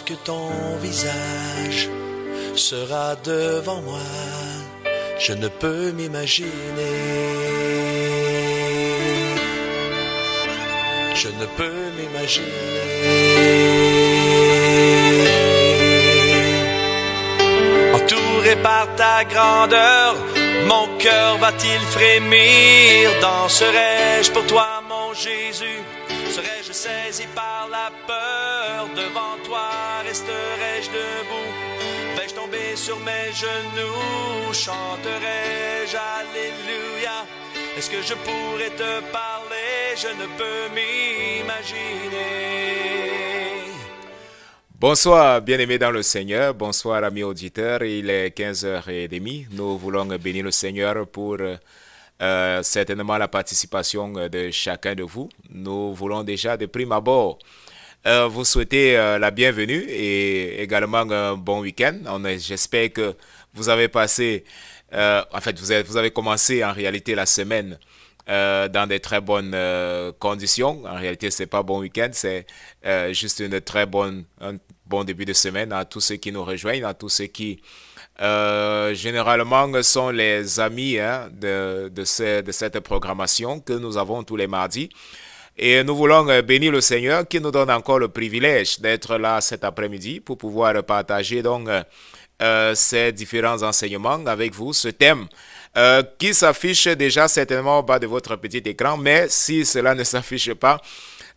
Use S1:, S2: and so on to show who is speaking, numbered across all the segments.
S1: que ton visage sera devant moi, je ne peux m'imaginer. Je ne peux m'imaginer. Entouré par ta grandeur, mon cœur va-t-il frémir Danserai-je pour toi, mon Jésus Serais-je saisi par la peur devant toi resterai-je debout Vais-je tomber sur mes genoux Chanterai-je Alléluia Est-ce que je pourrais te parler Je ne peux m'imaginer. Bonsoir, bien-aimés dans le Seigneur. Bonsoir, amis auditeurs. Il est 15h30. Nous voulons bénir le Seigneur pour... Euh, certainement la participation de chacun de vous. Nous voulons déjà de prime abord euh, vous souhaitez euh, la bienvenue et également un bon week-end. J'espère que vous avez passé, euh, en fait, vous avez, commencé en réalité la semaine dans des très bonnes conditions. En réalité, ce n'est pas bon week-end, c'est juste une très bonne, un bon début de semaine à tous ceux qui nous rejoignent, à tous ceux qui généralement sont les amis hein, de, cette programmation que nous avons tous les mardis. Et nous voulons euh, bénir le Seigneur qui nous donne encore le privilège d'être là cet après-midi pour pouvoir partager donc euh, euh, ces différents enseignements avec vous, ce thème qui s'affiche déjà certainement au bas de votre petit écran, mais si cela ne s'affiche pas,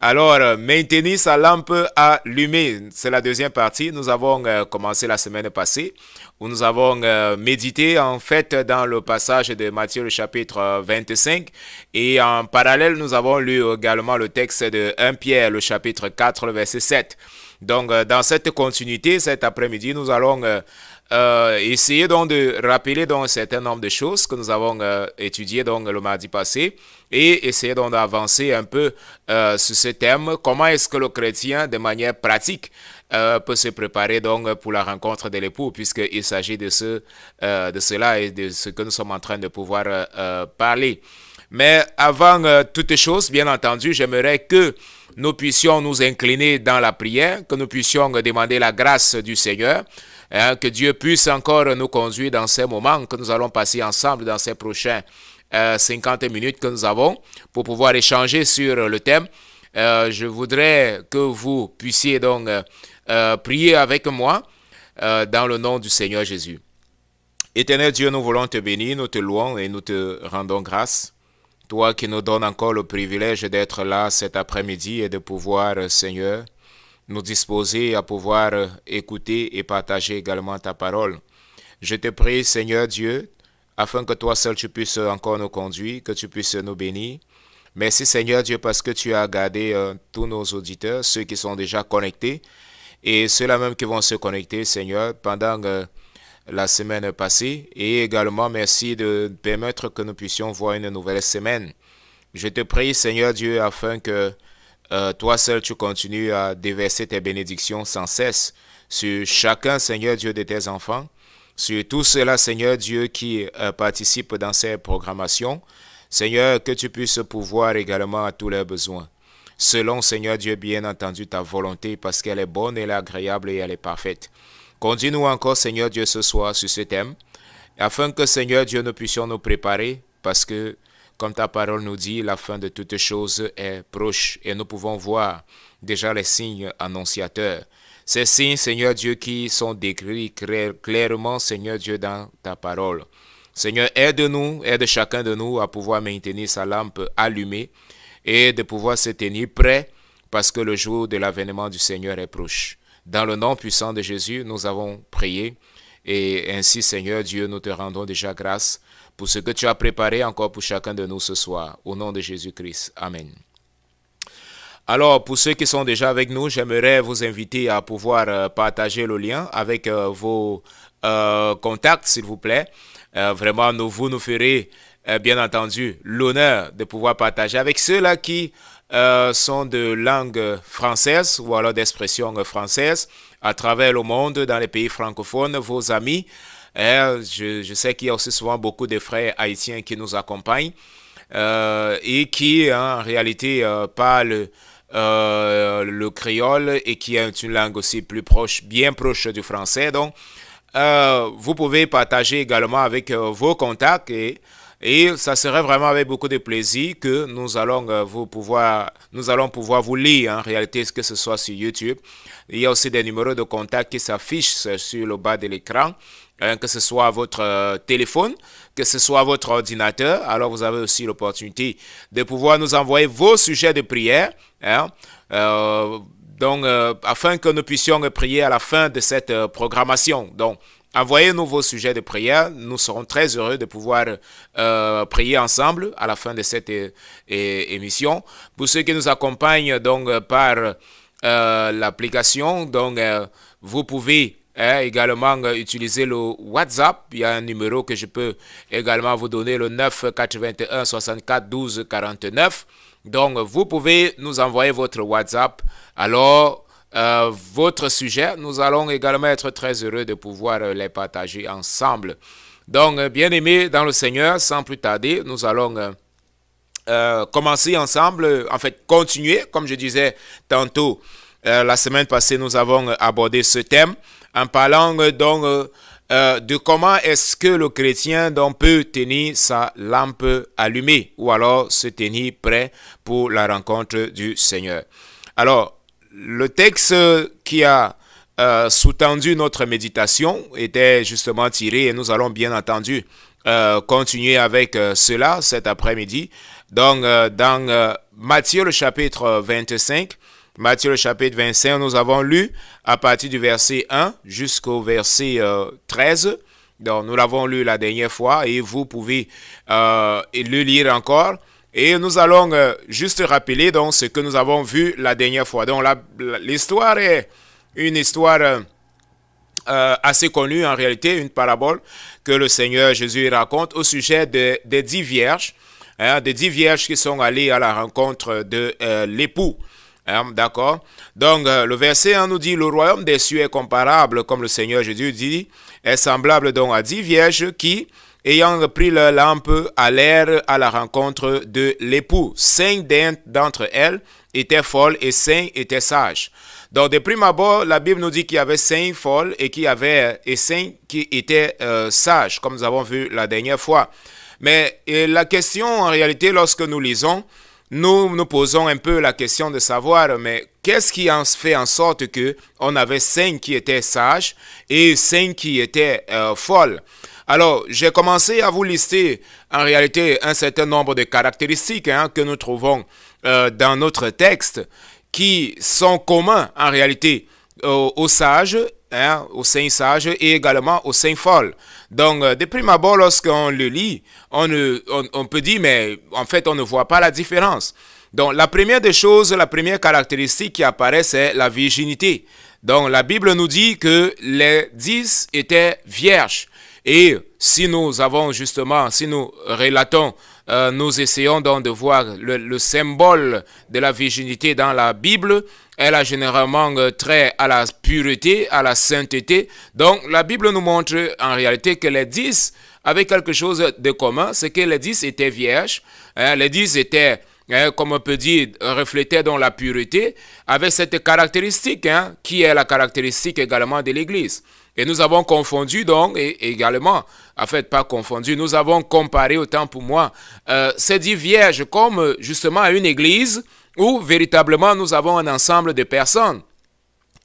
S1: alors, euh, maintenir sa lampe allumée. C'est la deuxième partie. Nous avons euh, commencé la semaine passée où nous avons euh, médité en fait dans le passage de Matthieu le chapitre 25 et en parallèle nous avons lu également le texte de 1 Pierre le chapitre 4 le verset 7. Donc dans cette continuité cet après-midi nous allons essayer donc de rappeler donc un certain nombre de choses que nous avons étudiées donc le mardi passé et essayer d'avancer un peu euh, sur ce thème. Comment est-ce que le chrétien, de manière pratique, euh, peut se préparer donc pour la rencontre de l'époux, puisqu'il s'agit de, ce, euh, de cela et de ce que nous sommes en train de pouvoir parler. Mais avant toute chose, bien entendu, j'aimerais que nous puissions nous incliner dans la prière, que nous puissions demander la grâce du Seigneur, hein, que Dieu puisse encore nous conduire dans ces moments que nous allons passer ensemble dans ces prochains 50 euh, minutes que nous avons pour pouvoir échanger sur le thème. Euh, je voudrais que vous puissiez donc euh, prier avec moi dans le nom du Seigneur Jésus. Éternel Dieu, nous voulons te bénir, nous te louons et nous te rendons grâce. Toi qui nous donnes encore le privilège d'être là cet après-midi et de pouvoir, Seigneur, nous disposer à pouvoir écouter et partager également ta parole. Je te prie, Seigneur Dieu, afin que toi seul tu puisses euh, encore nous conduire, que tu puisses nous bénir. Merci Seigneur Dieu parce que tu as gardé euh, tous nos auditeurs, ceux qui sont déjà connectés et ceux-là même qui vont se connecter Seigneur pendant euh, la semaine passée. Et également merci de permettre que nous puissions voir une nouvelle semaine. Je te prie Seigneur Dieu afin que toi seul tu continues à déverser tes bénédictions sans cesse sur chacun Seigneur Dieu de tes enfants sur tout cela, Seigneur Dieu, qui euh, participe dans ces programmations. Seigneur, que tu puisses pouvoir également à tous leurs besoins. Selon, Seigneur Dieu, bien entendu, ta volonté, parce qu'elle est bonne, elle est agréable et elle est parfaite. Conduis-nous encore, Seigneur Dieu, ce soir sur ce thème, afin que, Seigneur Dieu, nous puissions nous préparer, parce que, comme ta parole nous dit, la fin de toutes choses est proche et nous pouvons voir déjà les signes annonciateurs. Ces signes, Seigneur Dieu, qui sont décrits clairement, Seigneur Dieu, dans ta parole. Seigneur, aide-nous, aide chacun de nous à pouvoir maintenir sa lampe allumée et de pouvoir se tenir prêt parce que le jour de l'avènement du Seigneur est proche. Dans le nom puissant de Jésus, nous avons prié. Et ainsi, Seigneur Dieu, nous te rendons déjà grâce pour ce que tu as préparé encore pour chacun de nous ce soir. Au nom de Jésus-Christ. Amen. Alors, pour ceux qui sont déjà avec nous, j'aimerais vous inviter à pouvoir euh, partager le lien avec euh, vos euh, contacts, s'il vous plaît. vraiment, nous, vous nous ferez, bien entendu, l'honneur de pouvoir partager avec ceux-là qui sont de langue française ou alors d'expression française à travers le monde, dans les pays francophones, vos amis. Je, sais qu'il y a aussi souvent beaucoup de frères haïtiens qui nous accompagnent et qui, hein, en réalité, parlent euh, le créole et qui est une langue aussi plus proche, bien proche du français. Donc, euh, vous pouvez partager également avec euh, vos contacts et, et, ça serait vraiment avec beaucoup de plaisir que nous allons, vous pouvoir, nous allons pouvoir vous lire en réalité, que ce soit sur YouTube. Il y a aussi des numéros de contact qui s'affichent sur le bas de l'écran. Hein, que ce soit votre euh, téléphone, que ce soit votre ordinateur. Alors vous avez aussi l'opportunité de pouvoir nous envoyer vos sujets de prière. Hein. Euh, donc, euh, afin que nous puissions prier à la fin de cette programmation. Donc, Envoyez-nous vos sujets de prière. Nous serons très heureux de pouvoir prier ensemble à la fin de cette émission. Pour ceux qui nous accompagnent donc par l'application, donc vous pouvez Hein, également, euh, utiliser le WhatsApp. Il y a un numéro que je peux également vous donner, le 981 64 12 49. Donc, vous pouvez nous envoyer votre WhatsApp. Alors, euh, votre sujet, nous allons également être très heureux de pouvoir euh, les partager ensemble. Donc, bien aimé dans le Seigneur, sans plus tarder, nous allons... commencer ensemble, en fait, continuer, comme je disais tantôt, la semaine passée, nous avons abordé ce thème en parlant donc euh, euh, de comment est-ce que le chrétien donc, peut tenir sa lampe allumée ou alors se tenir prêt pour la rencontre du Seigneur. Alors, le texte qui a euh, sous-tendu notre méditation était justement tiré et nous allons bien entendu continuer avec cela cet après-midi. Donc, dans Matthieu le chapitre 25, Matthieu chapitre 25, nous avons lu à partir du verset 1 jusqu'au verset 13. Euh, nous l'avons lu la dernière fois et vous pouvez euh, le lire encore. Et nous allons euh, juste rappeler donc ce que nous avons vu la dernière fois. Donc, l'histoire est une histoire assez connue en réalité, une parabole que le Seigneur Jésus raconte au sujet des dix vierges, hein, des dix vierges qui sont allées à la rencontre de l'époux. Hein, d'accord Donc, euh, le verset 1 nous dit, le royaume des cieux est comparable, comme le Seigneur Jésus dit, est semblable donc à dix vierges qui, ayant repris leur lampe, allèrent à la rencontre de l'époux. Cinq d'entre elles étaient folles et cinq étaient sages. Donc, de prime abord, la Bible nous dit qu'il y avait cinq folles et qu'il avait et cinq qui étaient euh, sages, comme nous avons vu la dernière fois. Mais la question, en réalité, lorsque nous lisons, nous nous posons un peu la question de savoir, mais qu'est-ce qui en fait en sorte que on avait cinq qui étaient sages et cinq qui étaient euh, folles Alors, j'ai commencé à vous lister en réalité un certain nombre de caractéristiques hein, que nous trouvons euh, dans notre texte qui sont communs en réalité aux sages Hein, au saint sage et également au saint folles. Donc, euh, de prime abord, lorsqu'on le lit, on, on peut dire, mais en fait, on ne voit pas la différence. Donc, la première des choses, la première caractéristique qui apparaît, c'est la virginité. Donc, la Bible nous dit que les dix étaient vierges. Et si nous avons justement, si nous relatons euh, nous essayons donc de voir le, symbole de la virginité dans la Bible. Elle a généralement euh, trait à la pureté, à la sainteté. Donc la Bible nous montre en réalité que les dix avaient quelque chose de commun, c'est que les dix étaient vierges, hein, les dix étaient hein, comme on peut dire, reflétaient dans la pureté, avec cette caractéristique, hein, qui est la caractéristique également de l'Église. Et nous avons confondu donc, et également, en fait pas confondu, nous avons comparé autant pour moi euh, ces dix comme justement une église où véritablement nous avons un ensemble de personnes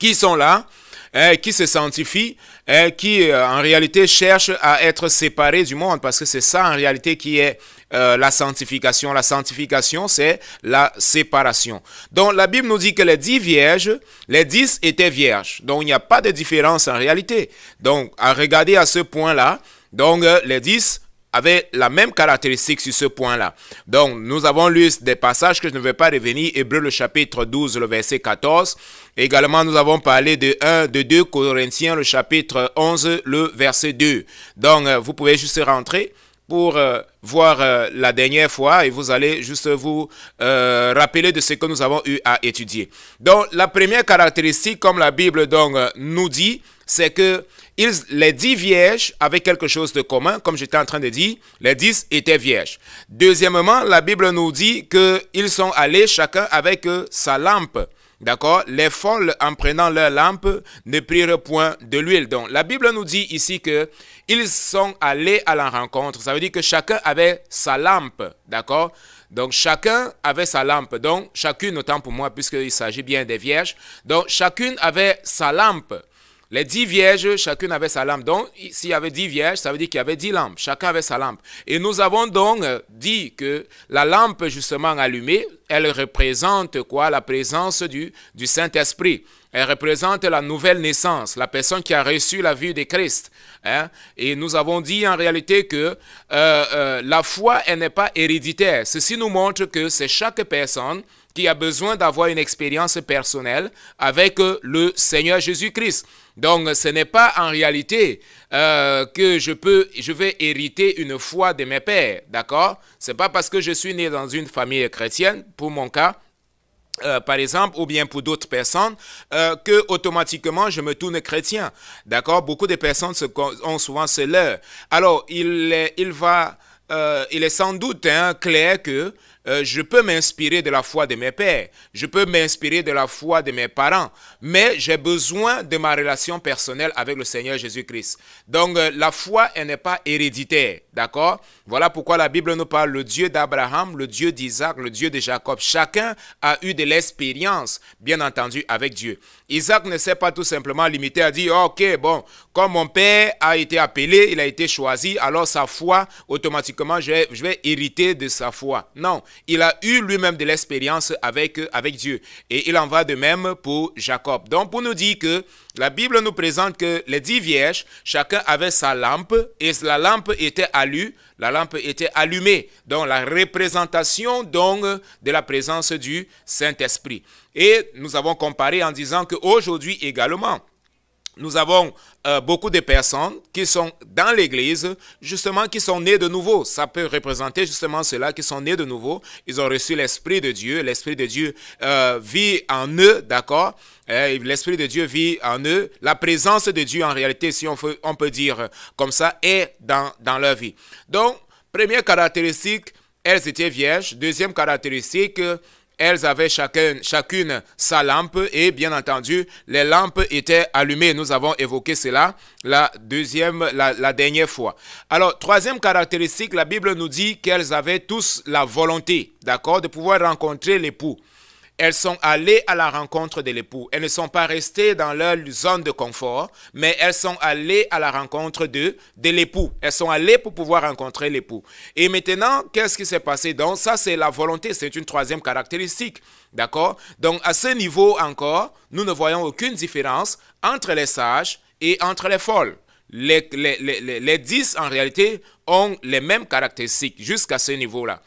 S1: qui sont là, hein, qui se sanctifient, hein, qui euh, en réalité cherchent à être séparés du monde, parce que c'est ça en réalité qui est euh, la sanctification. La sanctification, c'est la séparation. Donc la Bible nous dit que les dix vierges, les dix étaient vierges. Donc il n'y a pas de différence en réalité. Donc à regarder à ce point-là, donc euh, les dix avaient la même caractéristique sur ce point-là. Donc, nous avons lu des passages que je ne vais pas revenir, Hébreu le chapitre 12, le verset 14. Également, nous avons parlé de 1, de 2 Corinthiens, le chapitre 11, le verset 2. Donc, euh, vous pouvez juste rentrer pour euh, voir euh, la dernière fois et vous allez juste vous euh, rappeler de ce que nous avons eu à étudier. Donc la première caractéristique, comme la Bible donc, nous dit, c'est que les dix vierges avaient quelque chose de commun, comme j'étais en train de dire, les dix étaient vierges. Deuxièmement, la Bible nous dit qu'ils sont allés chacun avec sa lampe. D'accord Les folles, en prenant leur lampe, ne prirent point de l'huile. Donc, la Bible nous dit ici que ils sont allés à la rencontre. Ça veut dire que chacun avait sa lampe. D'accord donc chacun avait sa lampe. Donc chacune, autant pour moi, puisqu'il s'agit bien des vierges, donc chacune avait sa lampe. Les dix vierges, chacune avait sa lampe. Donc, s'il y avait dix vierges, ça veut dire qu'il y avait dix lampes. Chacun avait sa lampe. Et nous avons donc euh, dit que la lampe, justement allumée, elle représente quoi La présence du, du Saint-Esprit. Elle représente la nouvelle naissance, la personne qui a reçu la vie de Christ. Hein? Et nous avons dit en réalité que euh, euh, la foi, elle n'est pas héréditaire. Ceci nous montre que c'est chaque personne qui a besoin d'avoir une expérience personnelle avec le Seigneur Jésus-Christ. Donc, ce n'est pas en réalité euh, que je peux, je vais hériter une foi de mes pères, d'accord Ce n'est pas parce que je suis né dans une famille chrétienne, pour mon cas, euh, par exemple, ou bien pour d'autres personnes, euh, que automatiquement je me tourne chrétien. D'accord Beaucoup de personnes se, ont souvent ce leurre. Alors, il, il va, euh, il est sans doute hein, clair que euh, je peux m'inspirer de la foi de mes pères, je peux m'inspirer de la foi de mes parents, mais j'ai besoin de ma relation personnelle avec le Seigneur Jésus-Christ. Donc euh, la foi, elle n'est pas héréditaire, d'accord Voilà pourquoi la Bible nous parle le Dieu d'Abraham, le Dieu d'Isaac, le Dieu de Jacob. Chacun a eu de l'expérience, bien entendu, avec Dieu. Isaac ne s'est pas tout simplement limité à dire, ok, bon, comme mon père a été appelé, il a été choisi, alors sa foi, automatiquement, je vais, je vais hériter de sa foi. Non, il a eu lui-même de l'expérience avec, avec Dieu. Et il en va de même pour Jacob. Donc, pour nous dire que la Bible nous présente que les dix vierges, chacun avait sa lampe et la lampe était allue, la lampe était allumée. Donc la représentation donc de la présence du Saint-Esprit. Et nous avons comparé en disant qu'aujourd'hui également, nous avons euh, beaucoup de personnes qui sont dans l'Église, justement, qui sont nées de nouveau. Ça peut représenter justement ceux qui sont nés de nouveau. Ils ont reçu l'Esprit de Dieu. L'Esprit de Dieu euh, vit en eux, d'accord euh, L'Esprit de Dieu vit en eux. La présence de Dieu, en réalité, si on peut, on peut dire comme ça, est dans, dans leur vie. Donc, première caractéristique, elles étaient vierges. Deuxième caractéristique, elles avaient chacune, chacune sa lampe et bien entendu, les lampes étaient allumées. Nous avons évoqué cela la deuxième, la, la dernière fois. Alors, troisième caractéristique, la Bible nous dit qu'elles avaient tous la volonté, d'accord, de pouvoir rencontrer l'époux. Elles sont allées à la rencontre de l'époux. Elles ne sont pas restées dans leur zone de confort, mais elles sont allées à la rencontre de, de l'époux. Elles sont allées pour pouvoir rencontrer l'époux. Et maintenant, qu'est-ce qui s'est passé Donc ça, c'est la volonté, c'est une troisième caractéristique. D'accord Donc à ce niveau encore, nous ne voyons aucune différence entre les sages et entre les folles. Les, dix, en réalité ont les mêmes caractéristiques jusqu'à ce niveau-là.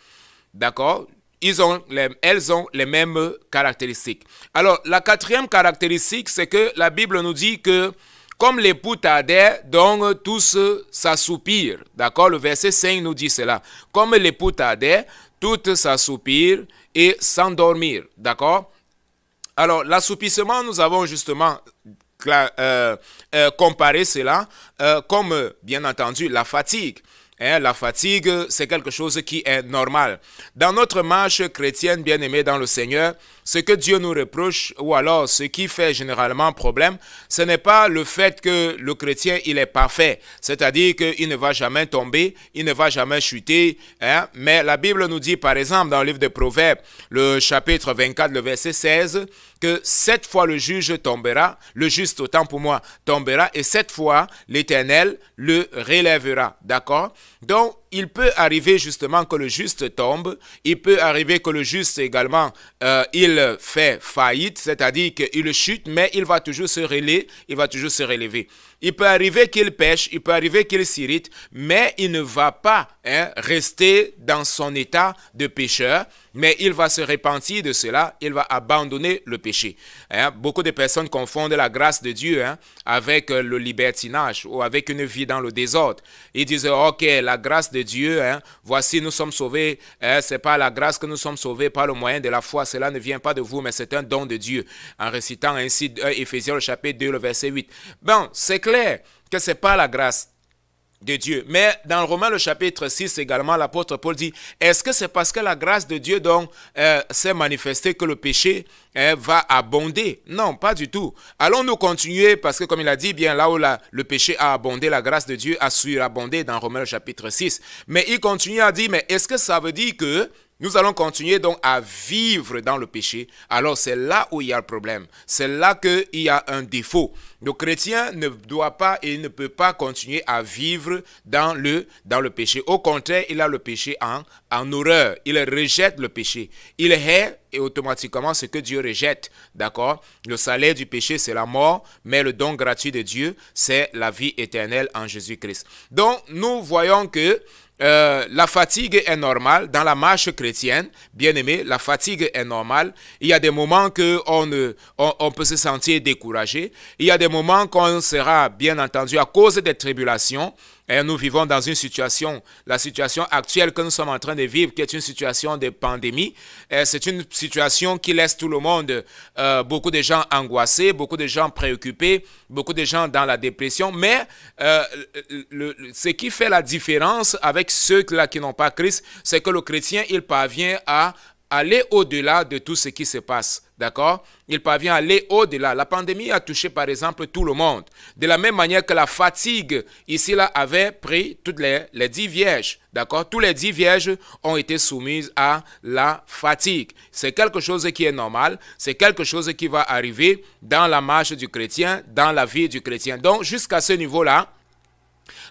S1: D'accord ils ont elles ont les mêmes caractéristiques. Alors, la quatrième caractéristique, c'est que la Bible nous dit que comme les tardait, donc tous s'assoupirent. D'accord Le verset 5 nous dit cela. Comme l'époux tardait, toutes s'assoupirent et s'endormirent. D'accord Alors, l'assoupissement, nous avons justement euh, euh, comparé cela euh, comme, bien entendu, la fatigue. Hein, la fatigue, c'est quelque chose qui est normal. Dans notre marche chrétienne, bien-aimée dans le Seigneur, ce que Dieu nous reproche, ou alors ce qui fait généralement problème, ce n'est pas le fait que le chrétien, il est parfait, c'est-à-dire qu'il ne va jamais tomber, il ne va jamais chuter. Hein. Mais la Bible nous dit, par exemple, dans le livre des Proverbes, le chapitre 24, le verset 16, que cette fois le juge tombera, le juste autant pour moi tombera, et cette fois l'Éternel le relèvera. D'accord Donc, il peut arriver justement que le juste tombe, il peut arriver que le juste également, euh, il fait faillite, c'est-à-dire qu'il chute, mais il va toujours se relever, il va toujours se relever. Il peut arriver qu'il pêche, il peut arriver qu'il s'irrite, mais il ne va pas hein, rester dans son état de pécheur, mais il va se repentir de cela, il va abandonner le péché. Hein, beaucoup de personnes confondent la grâce de Dieu hein, avec euh, le libertinage ou avec une vie dans le désordre. Ils disent, OK, la grâce de Dieu, hein, voici, nous sommes sauvés. n'est pas la grâce que nous sommes sauvés par le moyen de la foi. Cela ne vient pas de vous, mais c'est un don de Dieu. En récitant ainsi euh, le chapitre 2, le verset 8. Bon, c'est clair que c'est pas la grâce de Dieu. Mais dans le le chapitre 6 également, l'apôtre Paul dit, est-ce que c'est parce que la grâce de Dieu donc euh, s'est manifestée que le péché hein, va abonder Non, pas du tout. Allons-nous continuer parce que comme il a dit, bien là où le péché a abondé, la grâce de Dieu a surabondé dans Romain, le chapitre 6. Mais il continue à dire, mais est-ce que ça veut dire que nous allons continuer donc à vivre dans le péché, alors c'est là où il y a le problème. C'est là qu'il y a un défaut. Le chrétien ne doit pas et ne peut pas continuer à vivre dans le, dans le péché. Au contraire, il a le péché en, en horreur. Il rejette le péché. Il hait et automatiquement ce que Dieu rejette. D'accord Le salaire du péché, c'est la mort, mais le don gratuit de Dieu, c'est la vie éternelle en Jésus-Christ. Donc, nous voyons que euh, la fatigue est normale. Dans la marche chrétienne, bien aimé, la fatigue est normale. Il y a des moments que on, peut se sentir découragé. Il y a des moments qu'on sera, bien entendu, à cause des tribulations, et eh, nous vivons dans une situation, la situation actuelle que nous sommes en train de vivre, qui est une situation de pandémie. Eh, c'est une situation qui laisse tout le monde, euh, beaucoup de gens angoissés, beaucoup de gens préoccupés, beaucoup de gens dans la dépression. Mais euh, ce qui fait la différence avec ceux-là qui n'ont pas Christ, c'est que le chrétien, il parvient à aller au-delà de tout ce qui se passe. D'accord Il parvient à aller au-delà. La pandémie a touché par exemple tout le monde. De la même manière que la fatigue ici là avait pris toutes les, les dix vierges. D'accord Tous les dix vierges ont été soumises à la fatigue. C'est quelque chose qui est normal. C'est quelque chose qui va arriver dans la marche du chrétien, dans la vie du chrétien. Donc jusqu'à ce niveau-là,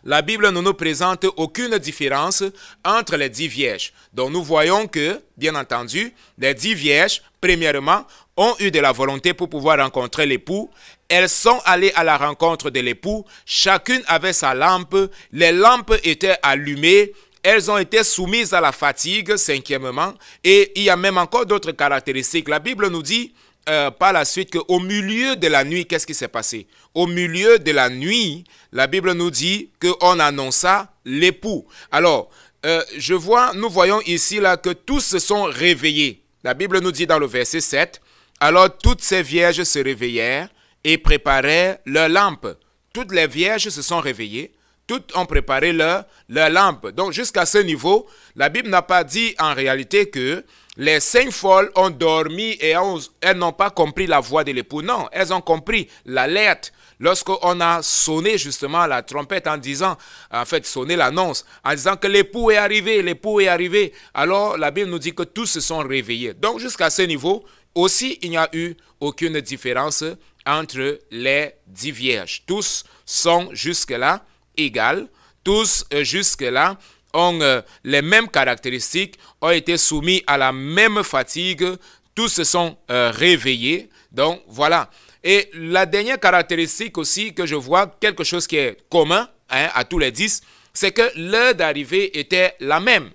S1: la Bible ne nous présente aucune différence entre les dix vierges. Donc nous voyons que, bien entendu, les dix vierges, premièrement, ont eu de la volonté pour pouvoir rencontrer l'époux. Elles sont allées à la rencontre de l'époux. Chacune avait sa lampe. Les lampes étaient allumées elles ont été soumises à la fatigue, cinquièmement, et il y a même encore d'autres caractéristiques. La Bible nous dit euh, par la suite qu'au milieu de la nuit, qu'est-ce qui s'est passé Au milieu de la nuit, la Bible nous dit qu'on annonça l'époux. Alors, euh, je vois, nous voyons ici là que tous se sont réveillés. La Bible nous dit dans le verset 7, alors toutes ces vierges se réveillèrent et préparèrent leurs lampes. Toutes les vierges se sont réveillées, toutes ont préparé leurs leur lampe. Donc jusqu'à ce niveau, la Bible n'a pas dit en réalité que les cinq folles ont dormi et elles n'ont pas compris la voix de l'époux. Non, elles ont compris l'alerte. Lorsqu'on a sonné justement la trompette en disant, en fait, sonné l'annonce, en disant que l'époux est arrivé, l'époux est arrivé, alors la Bible nous dit que tous se sont réveillés. Donc jusqu'à ce niveau, aussi, il n'y a eu aucune différence entre les dix vierges. Tous sont jusque-là égaux, tous euh, jusque-là ont euh, les mêmes caractéristiques, ont été soumis à la même fatigue, tous se sont euh, réveillés. Donc voilà. Et la dernière caractéristique aussi que je vois, quelque chose qui est commun hein, à tous les dix, c'est que l'heure d'arrivée était la même.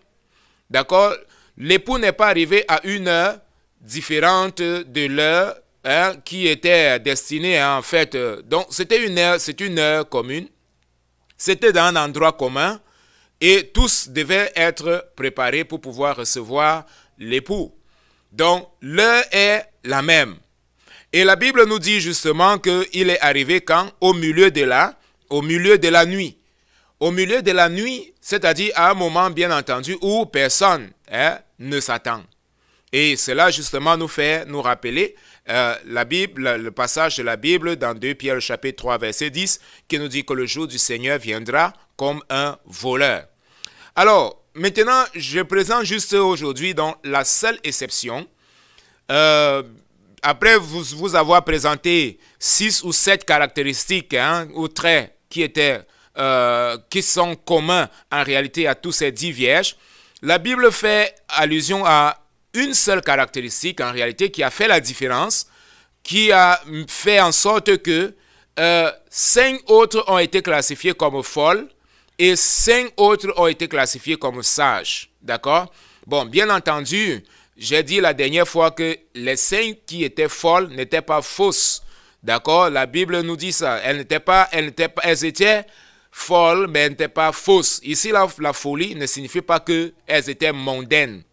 S1: D'accord L'époux n'est pas arrivé à une heure différente de l'heure hein, qui était destinée en fait. Euh, donc c'était une heure, c'est une heure commune. C'était dans un endroit commun et tous devaient être préparés pour pouvoir recevoir l'époux. Donc l'heure est la même. Et la Bible nous dit justement qu'il est arrivé quand au milieu de la, au milieu de la nuit. Au milieu de la nuit, c'est-à-dire à un moment bien entendu où personne hein, ne s'attend. Et cela justement nous fait nous rappeler euh, la Bible, le passage de la Bible dans 2 Pierre chapitre 3 verset 10 qui nous dit que le jour du Seigneur viendra comme un voleur. Alors, maintenant, je présente juste aujourd'hui dans la seule exception. Euh, après vous, vous, avoir présenté six ou sept caractéristiques hein, ou traits qui étaient euh, qui sont communs en réalité à tous ces dix vierges, la Bible fait allusion à une seule caractéristique en réalité qui a fait la différence, qui a fait en sorte que euh, cinq autres ont été classifiés comme folles et cinq autres ont été classifiés comme sages. D'accord Bon, bien entendu, j'ai dit la dernière fois que les cinq qui étaient folles n'étaient pas fausses. D'accord La Bible nous dit ça. Elles n'étaient pas, elles n'étaient pas, elles étaient folles, mais elles n'étaient pas fausses. Ici, la, la folie ne signifie pas qu'elles étaient mondaines.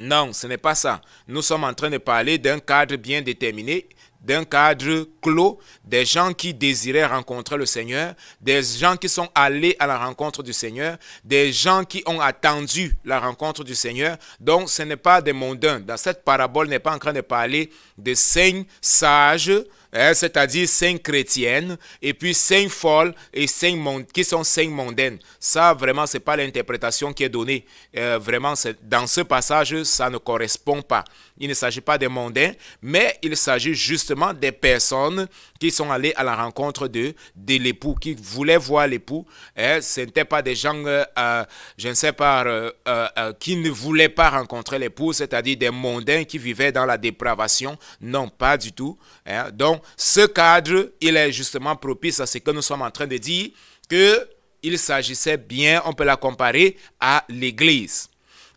S1: Non, ce n'est pas ça. Nous sommes en train de parler d'un cadre bien déterminé, d'un cadre clos, des gens qui désiraient rencontrer le Seigneur, des gens qui sont allés à la rencontre du Seigneur, des gens qui ont attendu la rencontre du Seigneur. Donc, ce n'est pas des mondains. Dans cette parabole, n'est pas en train de parler de saints sages, Hein, c'est-à-dire cinq chrétiennes, et puis cinq folles et cinq qui sont cinq mondaines. Ça, vraiment, ce n'est pas l'interprétation qui est donnée. Euh, vraiment, dans ce passage, ça ne correspond pas. Il ne s'agit pas des mondains, mais il s'agit justement des personnes qui sont allées à la rencontre de, l'époux, qui voulaient voir l'époux. Hein. ce n'étaient pas des gens, euh, euh, je ne sais pas, euh, qui ne voulaient pas rencontrer l'époux, c'est-à-dire des mondains qui vivaient dans la dépravation. Non, pas du tout. Hein. Donc, ce cadre, il est justement propice à ce que nous sommes en train de dire, que il s'agissait bien, on peut la comparer à l'Église.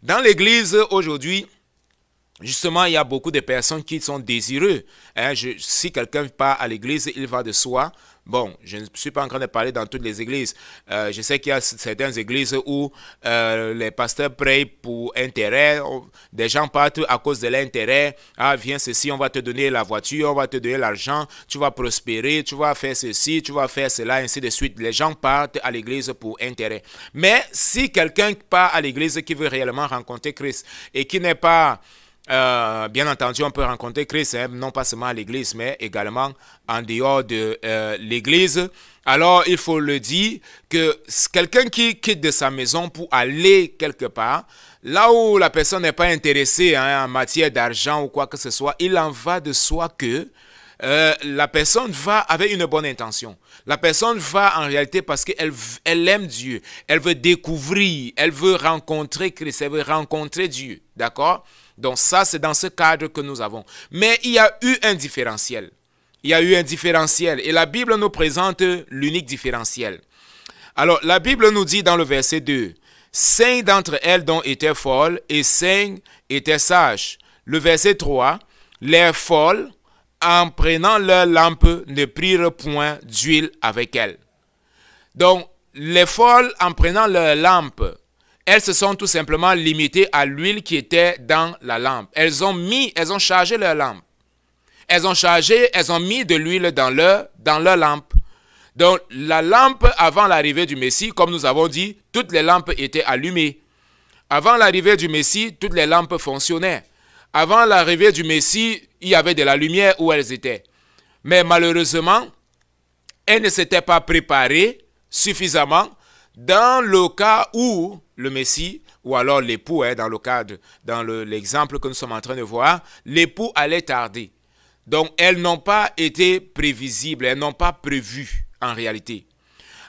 S1: Dans l'Église aujourd'hui, Justement, il y a beaucoup de personnes qui sont désireux. Hein, je, si quelqu'un part à l'église, il va de soi. Bon, je ne suis pas en train de parler dans toutes les églises. Euh, je sais qu'il y a certaines églises où euh, les pasteurs prient pour intérêt. Des gens partent à cause de l'intérêt. Ah, viens ceci, on va te donner la voiture, on va te donner l'argent, tu vas prospérer, tu vas faire ceci, tu vas faire cela, ainsi de suite. Les gens partent à l'église pour intérêt. Mais si quelqu'un part à l'église qui veut réellement rencontrer Christ et qui n'est pas euh, bien entendu, on peut rencontrer Christ, hein, non pas seulement à l'église, mais également en dehors de euh, l'église. Alors, il faut le dire que quelqu'un qui quitte de sa maison pour aller quelque part, là où la personne n'est pas intéressée hein, en matière d'argent ou quoi que ce soit, il en va de soi que euh, la personne va avec une bonne intention. La personne va en réalité parce qu'elle elle aime Dieu. Elle veut découvrir, elle veut rencontrer Christ, elle veut rencontrer Dieu. D'accord donc ça, c'est dans ce cadre que nous avons. Mais il y a eu un différentiel. Il y a eu un différentiel. Et la Bible nous présente l'unique différentiel. Alors, la Bible nous dit dans le verset 2, cinq d'entre elles dont étaient folles et cinq étaient sages. Le verset 3, les folles, en prenant leur lampe, ne prirent point d'huile avec elles. Donc, les folles, en prenant leur lampe, elles se sont tout simplement limitées à l'huile qui était dans la lampe. Elles ont mis, elles ont chargé leur lampe. Elles ont chargé, elles ont mis de l'huile dans leur, dans leur lampe. Donc la lampe avant l'arrivée du Messie, comme nous avons dit, toutes les lampes étaient allumées. Avant l'arrivée du Messie, toutes les lampes fonctionnaient. Avant l'arrivée du Messie, il y avait de la lumière où elles étaient. Mais malheureusement, elles ne s'étaient pas préparées suffisamment dans le cas où le Messie, ou alors l'époux, hein, dans le cadre, dans l'exemple que nous sommes en train de voir, l'époux allait tarder. Donc elles n'ont pas été prévisibles, elles n'ont pas prévu en réalité.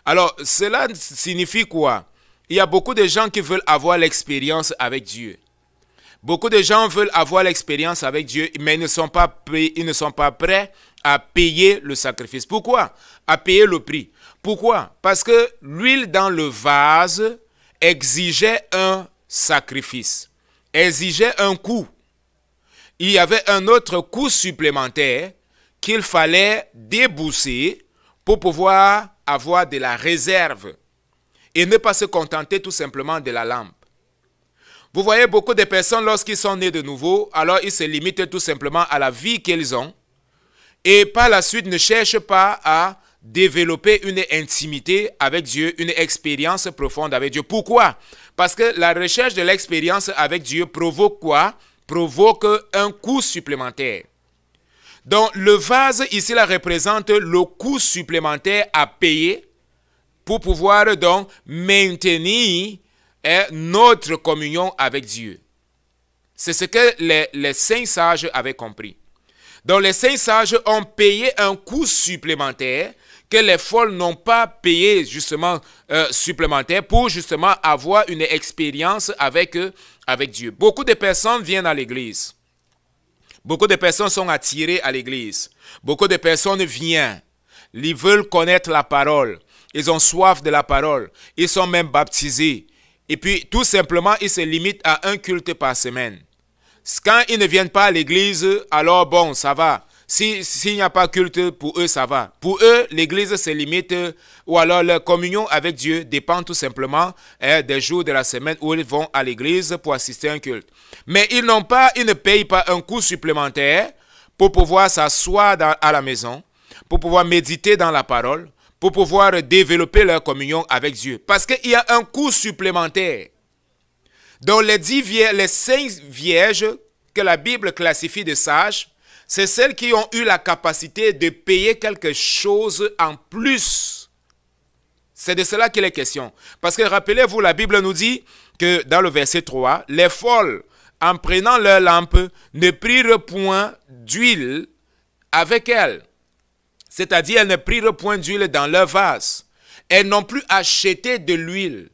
S1: Alors cela signifie quoi Il y a beaucoup de gens qui veulent avoir l'expérience avec Dieu. Beaucoup de gens veulent avoir l'expérience avec Dieu, mais ne, sont pas ils ne sont pas prêts à payer le sacrifice. Pourquoi À payer le prix. Pourquoi Parce que l'huile dans le vase exigeait un sacrifice, exigeait un coût. Il y avait un autre coût supplémentaire qu'il fallait débousser pour pouvoir avoir de la réserve et ne pas se contenter tout simplement de la lampe. Vous voyez beaucoup de personnes lorsqu'ils sont nés de nouveau, alors ils se limitent tout simplement à la vie qu'ils ont et par la suite ne cherchent pas à développer une intimité avec Dieu, une expérience profonde avec Dieu. Pourquoi Parce que la recherche de l'expérience avec Dieu provoque quoi Provoque un coût supplémentaire. Donc le vase ici représente le coût supplémentaire à payer pour pouvoir donc maintenir hein, notre communion avec Dieu. C'est ce que les, les saints sages avaient compris. Donc les saints sages ont payé un coût supplémentaire que les folles n'ont pas payé justement euh, supplémentaire pour justement avoir une expérience avec, euh, avec Dieu. Beaucoup de personnes viennent à l'église. Beaucoup de personnes sont attirées à l'église. Beaucoup de personnes viennent. Ils veulent connaître la parole. Ils ont soif de la parole. Ils sont même baptisés. Et puis tout simplement, ils se limitent à un culte par semaine. Quand ils ne viennent pas à l'église, alors bon, ça va. S'il si, n'y a pas culte, pour eux, ça va. Pour eux, l'église se limite, ou alors leur communion avec Dieu dépend tout simplement hein, des jours de la semaine où ils vont à l'église pour assister à un culte. Mais ils n'ont pas, ils ne payent pas un coût supplémentaire pour pouvoir s'asseoir à la maison, pour pouvoir méditer dans la parole, pour pouvoir développer leur communion avec Dieu. Parce qu'il y a un coût supplémentaire. Donc les, dix les cinq vierges que la Bible classifie de sages, c'est celles qui ont eu la capacité de payer quelque chose en plus. C'est de cela qu'il est question. Parce que rappelez-vous, la Bible nous dit que dans le verset 3, les folles, en prenant leur lampe, ne prirent point d'huile avec elles. C'est-à-dire, elles ne prirent point d'huile dans leur vase. Elles n'ont plus acheté de l'huile.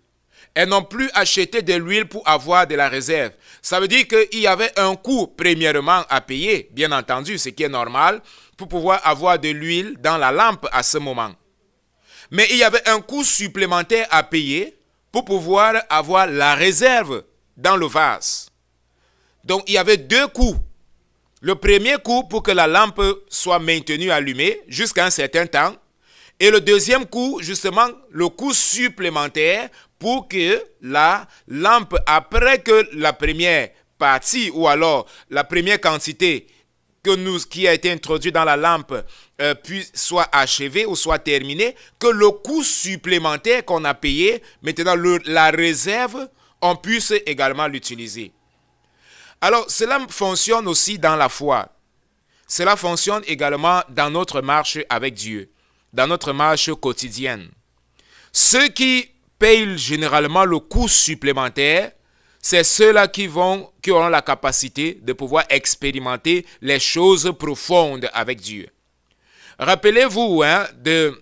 S1: Elles n'ont plus acheté de l'huile pour avoir de la réserve. Ça veut dire qu'il y avait un coût premièrement à payer, bien entendu, ce qui est normal, pour pouvoir avoir de l'huile dans la lampe à ce moment. Mais il y avait un coût supplémentaire à payer pour pouvoir avoir la réserve dans le vase. Donc il y avait deux coûts. Le premier coût pour que la lampe soit maintenue allumée jusqu'à un certain temps, et le deuxième coup, justement, le coût supplémentaire pour que la lampe, après que la première partie ou alors la première quantité que nous, qui a été introduite dans la lampe euh, puisse soit achevée ou soit terminée, que le coût supplémentaire qu'on a payé, maintenant la réserve, on puisse également l'utiliser. Alors, cela fonctionne aussi dans la foi. Cela fonctionne également dans notre marche avec Dieu dans notre marche quotidienne. Ceux qui payent généralement le coût supplémentaire, c'est ceux-là qui, vont, qui auront la capacité de pouvoir expérimenter les choses profondes avec Dieu. Rappelez-vous hein, de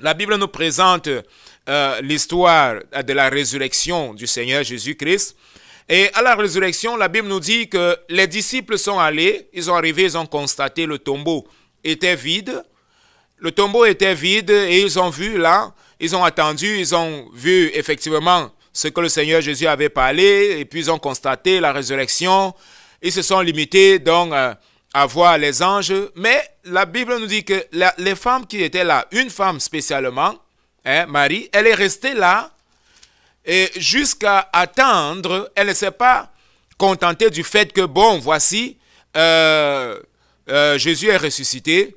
S1: la Bible nous présente euh, l'histoire de la résurrection du Seigneur Jésus-Christ. Et à la résurrection, la Bible nous dit que les disciples sont allés, ils sont arrivés, ils ont constaté le tombeau était vide le tombeau était vide et ils ont vu là, ils ont attendu, ils ont vu effectivement ce que le Seigneur Jésus avait parlé et puis ils ont constaté la résurrection. Ils se sont limités donc euh, à voir les anges. Mais la Bible nous dit que les femmes qui étaient là, une femme spécialement, hein, Marie, elle est restée là et jusqu'à attendre, elle ne s'est pas contentée du fait que, bon, voici, euh, euh, Jésus est ressuscité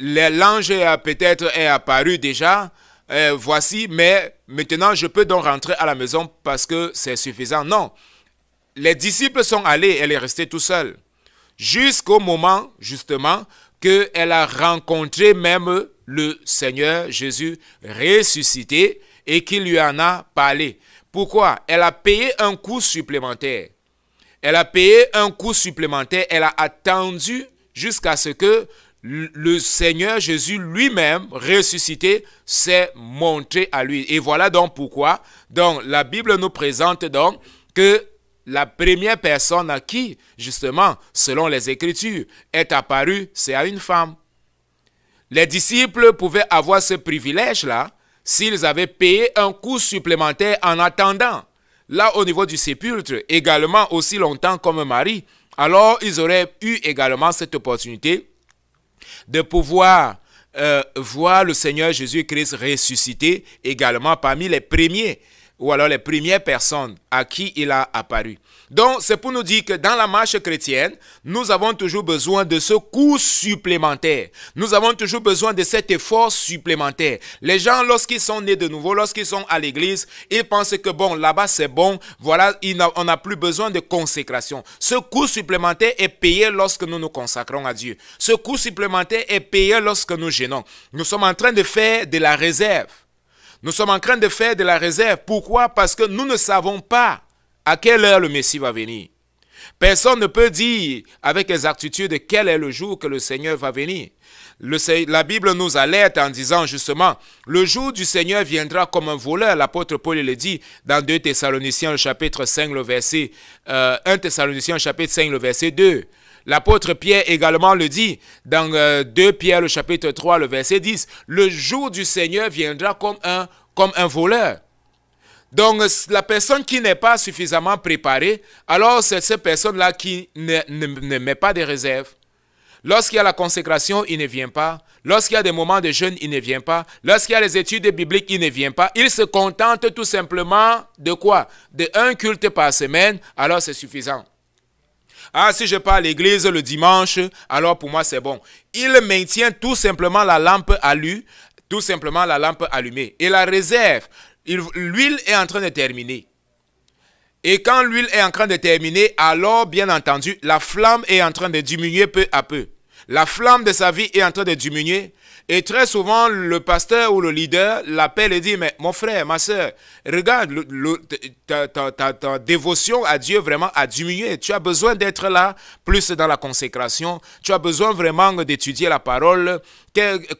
S1: l'ange peut-être est apparu déjà, euh, voici, mais maintenant je peux donc rentrer à la maison parce que c'est suffisant. Non. Les disciples sont allés, elle est restée tout seule. Jusqu'au moment, justement, qu'elle a rencontré même le Seigneur Jésus ressuscité et qui lui en a parlé. Pourquoi Elle a payé un coût supplémentaire. Elle a payé un coût supplémentaire. Elle a attendu jusqu'à ce que le Seigneur Jésus lui-même ressuscité s'est montré à lui. Et voilà donc pourquoi donc la Bible nous présente donc que la première personne à qui justement, selon les écritures, est apparue, c'est à une femme. Les disciples pouvaient avoir ce privilège-là s'ils avaient payé un coût supplémentaire en attendant, là au niveau du sépulcre, également aussi longtemps comme Marie. Alors ils auraient eu également cette opportunité de pouvoir euh, voir le Seigneur Jésus-Christ ressuscité également parmi les premiers ou alors les premières personnes à qui il a apparu. Donc, c'est pour nous dire que dans la marche chrétienne, nous avons toujours besoin de ce coût supplémentaire. Nous avons toujours besoin de cet effort supplémentaire. Les gens, lorsqu'ils sont nés de nouveau, lorsqu'ils sont à l'église, ils pensent que bon, là-bas c'est bon, voilà, on n'a plus besoin de consécration. Ce coût supplémentaire est payé lorsque nous nous consacrons à Dieu. Ce coût supplémentaire est payé lorsque nous gênons. Nous sommes en train de faire de la réserve. Nous sommes en train de faire de la réserve. Pourquoi Parce que nous ne savons pas à quelle heure le Messie va venir Personne ne peut dire avec exactitude quel est le jour que le Seigneur va venir. la Bible nous alerte en disant justement, le jour du Seigneur viendra comme un voleur. L'apôtre Paul le dit dans 2 Thessaloniciens chapitre 5, le verset 1 euh, Thessaloniciens chapitre 5, le verset 2. L'apôtre Pierre également le dit dans 2 euh, Pierre le chapitre 3, le verset 10. Le jour du Seigneur viendra comme un, comme un voleur. Donc, la personne qui n'est pas suffisamment préparée, alors c'est cette personne-là qui ne, met pas de réserve. Lorsqu'il y a la consécration, il ne vient pas. Lorsqu'il y a des moments de jeûne, il ne vient pas. Lorsqu'il y a les études bibliques, il ne vient pas. Il se contente tout simplement de quoi De un culte par semaine, alors c'est suffisant. Ah, si je pars à l'église le dimanche, alors pour moi c'est bon. Il maintient tout simplement la lampe à tout simplement la lampe allumée. Et la réserve, l'huile est en train de terminer. Et quand l'huile est en train de terminer, alors, bien entendu, la flamme est en train de diminuer peu à peu. La flamme de sa vie est en train de diminuer. Et très souvent, le pasteur ou le leader l'appelle et dit, mais mon frère, ma soeur, regarde, le, ta, dévotion à Dieu vraiment a diminué. Tu as besoin d'être là plus dans la consécration. Tu as besoin vraiment d'étudier la parole.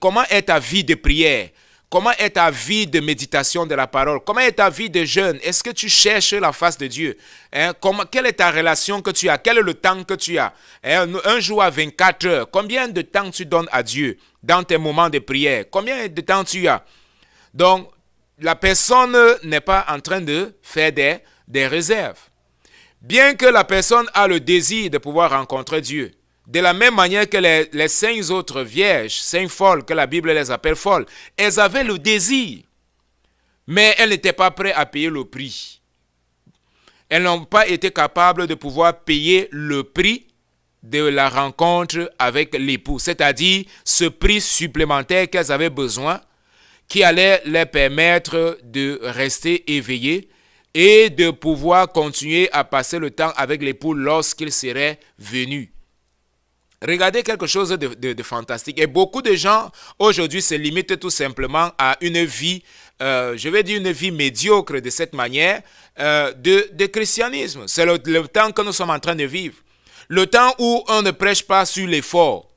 S1: comment est ta vie de prière Comment est ta vie de méditation de la parole? Comment est ta vie de jeûne? Est-ce que tu cherches la face de Dieu? Hein, comment, quelle est ta relation que tu as? Quel est le temps que tu as? Hein, un jour à 24 heures, combien de temps tu donnes à Dieu dans tes moments de prière? Combien de temps tu as? Donc, la personne n'est pas en train de faire des, des réserves. Bien que la personne a le désir de pouvoir rencontrer Dieu, de la même manière que les, cinq autres vierges, cinq folles, que la Bible les appelle folles, elles avaient le désir, mais elles n'étaient pas prêtes à payer le prix. Elles n'ont pas été capables de pouvoir payer le prix de la rencontre avec l'époux, c'est-à-dire ce prix supplémentaire qu'elles avaient besoin qui allait les permettre de rester éveillées et de pouvoir continuer à passer le temps avec l'époux lorsqu'il serait venu. Regardez quelque chose de, fantastique. Et beaucoup de gens aujourd'hui se limitent tout simplement à une vie, euh, je vais dire une vie médiocre de cette manière, euh, de, christianisme. C'est le, temps que nous sommes en train de vivre. Le temps où on ne prêche pas sur l'effort.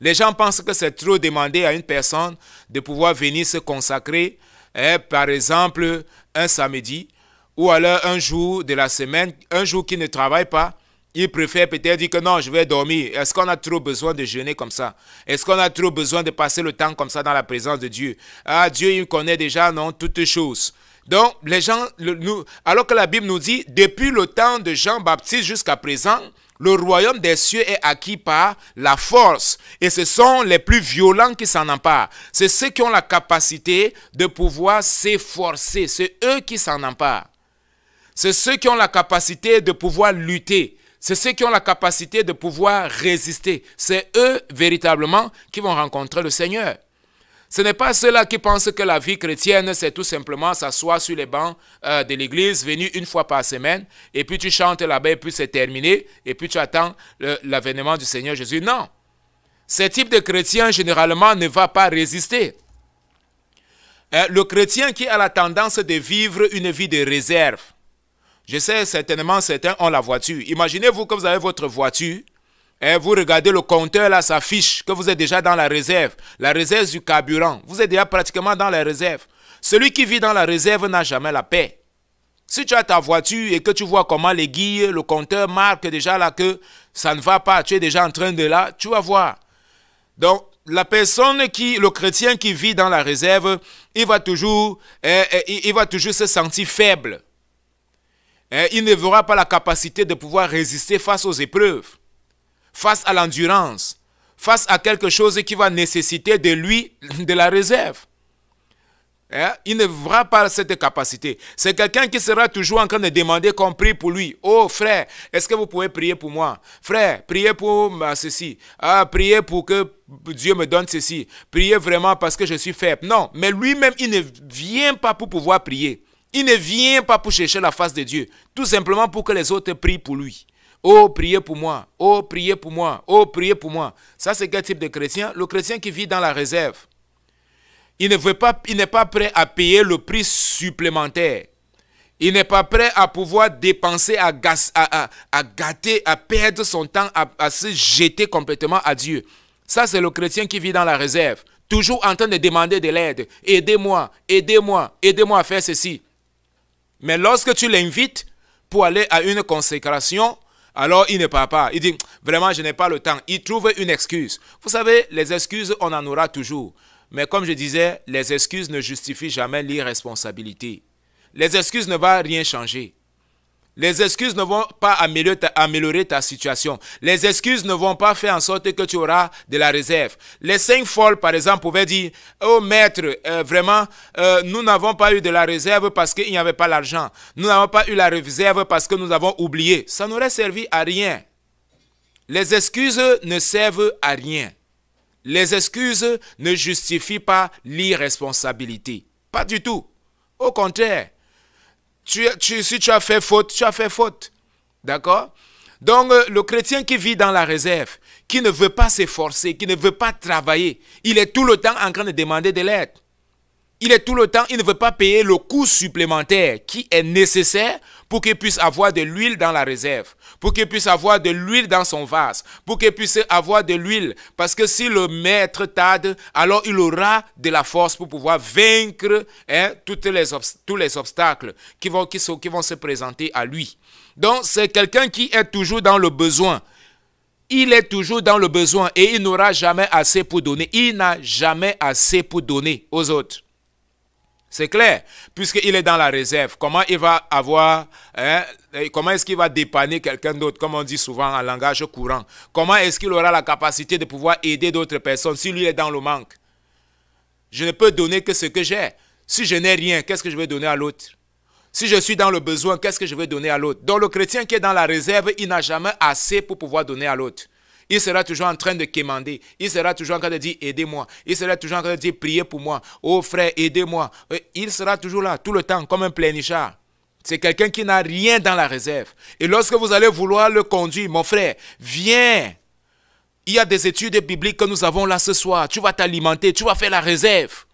S1: Les gens pensent que c'est trop demander à une personne de pouvoir venir se consacrer, hein, par exemple, un samedi ou alors un jour de la semaine, un jour qui ne travaille pas, il préfère peut-être dire que non, je vais dormir. Est-ce qu'on a trop besoin de jeûner comme ça Est-ce qu'on a trop besoin de passer le temps comme ça dans la présence de Dieu Ah, Dieu, il connaît déjà, non, toutes choses. Donc, les gens, nous, alors que la Bible nous dit, depuis le temps de Jean-Baptiste jusqu'à présent, le royaume des cieux est acquis par la force. Et ce sont les plus violents qui s'en emparent. C'est ceux qui ont la capacité de pouvoir s'efforcer. C'est eux qui s'en emparent. C'est ceux qui ont la capacité de pouvoir lutter c'est ceux qui ont la capacité de pouvoir résister. C'est eux véritablement qui vont rencontrer le Seigneur. Ce n'est pas ceux-là qui pensent que la vie chrétienne, c'est tout simplement s'asseoir sur les bancs euh, de l'église, venir une fois par semaine, et puis tu chantes là-bas, et puis c'est terminé, et puis tu attends l'avènement du Seigneur Jésus. Non. Ce type de chrétien, généralement, ne va pas résister. Euh, le chrétien qui a la tendance de vivre une vie de réserve, je sais certainement, certains ont la voiture. Imaginez-vous que vous avez votre voiture, et hein, vous regardez le compteur là, ça affiche que vous êtes déjà dans la réserve, la réserve du carburant. Vous êtes déjà pratiquement dans la réserve. Celui qui vit dans la réserve n'a jamais la paix. Si tu as ta voiture et que tu vois comment les guilles, le compteur marque déjà là que ça ne va pas, tu es déjà en train de là, tu vas voir. Donc, la personne qui, le chrétien qui vit dans la réserve, il va toujours, hein, il va toujours se sentir faible. Hein, il ne verra pas la capacité de pouvoir résister face aux épreuves, face à l'endurance, face à quelque chose qui va nécessiter de lui de la réserve. Hein, il ne verra pas cette capacité. C'est quelqu'un qui sera toujours en train de demander qu'on prie pour lui. Oh frère, est-ce que vous pouvez prier pour moi Frère, priez pour ceci. Ah, priez pour que Dieu me donne ceci. Priez vraiment parce que je suis faible. Non, mais lui-même, il ne vient pas pour pouvoir prier. Il ne vient pas pour chercher la face de Dieu, tout simplement pour que les autres prient pour lui. Oh, priez pour moi. Oh, priez pour moi. Oh, priez pour moi. Ça, c'est quel type de chrétien Le chrétien qui vit dans la réserve. Il ne pas, n'est pas prêt à payer le prix supplémentaire. Il n'est pas prêt à pouvoir dépenser, à, à, à gâter, à perdre son temps, à, se jeter complètement à Dieu. Ça, c'est le chrétien qui vit dans la réserve. Toujours en train de demander de l'aide. Aidez-moi, aidez-moi, aidez-moi à faire ceci. Mais lorsque tu l'invites pour aller à une consécration, alors il ne part pas. Il dit, vraiment, je n'ai pas le temps. Il trouve une excuse. Vous savez, les excuses, on en aura toujours. Mais comme je disais, les excuses ne justifient jamais l'irresponsabilité. Les excuses ne vont rien changer. Les excuses ne vont pas améliorer ta, situation. Les excuses ne vont pas faire en sorte que tu auras de la réserve. Les cinq folles, par exemple, pouvaient dire, oh maître, euh, vraiment, euh, nous n'avons pas eu de la réserve parce qu'il n'y avait pas l'argent. Nous n'avons pas eu la réserve parce que nous avons oublié. Ça n'aurait servi à rien. Les excuses ne servent à rien. Les excuses ne justifient pas l'irresponsabilité. Pas du tout. Au contraire, si tu as fait faute, tu as fait faute. D'accord Donc, euh, le chrétien qui vit dans la réserve, qui ne veut pas s'efforcer, qui ne veut pas travailler, il est tout le temps en train de demander de l'aide. Il est tout le temps, il ne veut pas payer le coût supplémentaire qui est nécessaire pour qu'il puisse avoir de l'huile dans la réserve, pour qu'il puisse avoir de l'huile dans son vase, pour qu'il puisse avoir de l'huile. Parce que si le maître tarde, alors il aura de la force pour pouvoir vaincre hein, les, tous les obstacles qui vont, qui, qui vont se présenter à lui. Donc c'est quelqu'un qui est toujours dans le besoin. Il est toujours dans le besoin et il n'aura jamais assez pour donner. Il n'a jamais assez pour donner aux autres. C'est clair. Puisqu'il est dans la réserve, comment il va avoir, hein, comment est-ce qu'il va dépanner quelqu'un d'autre, comme on dit souvent en langage courant Comment est-ce qu'il aura la capacité de pouvoir aider d'autres personnes si lui est dans le manque Je ne peux donner que ce que j'ai. Si je n'ai rien, qu'est-ce que je vais donner à l'autre Si je suis dans le besoin, qu'est-ce que je vais donner à l'autre Donc le chrétien qui est dans la réserve, il n'a jamais assez pour pouvoir donner à l'autre. Il sera toujours en train de quémander. Il sera toujours en train de dire aidez-moi. Il sera toujours en train de dire priez pour moi. Oh frère, aidez-moi. Euh, il sera toujours là tout le temps comme un plénichard. C'est quelqu'un qui n'a rien dans la réserve. Et lorsque vous allez vouloir le conduire, mon frère, viens. Il y a des études bibliques que nous avons là ce soir. Tu vas t'alimenter, tu vas faire la réserve.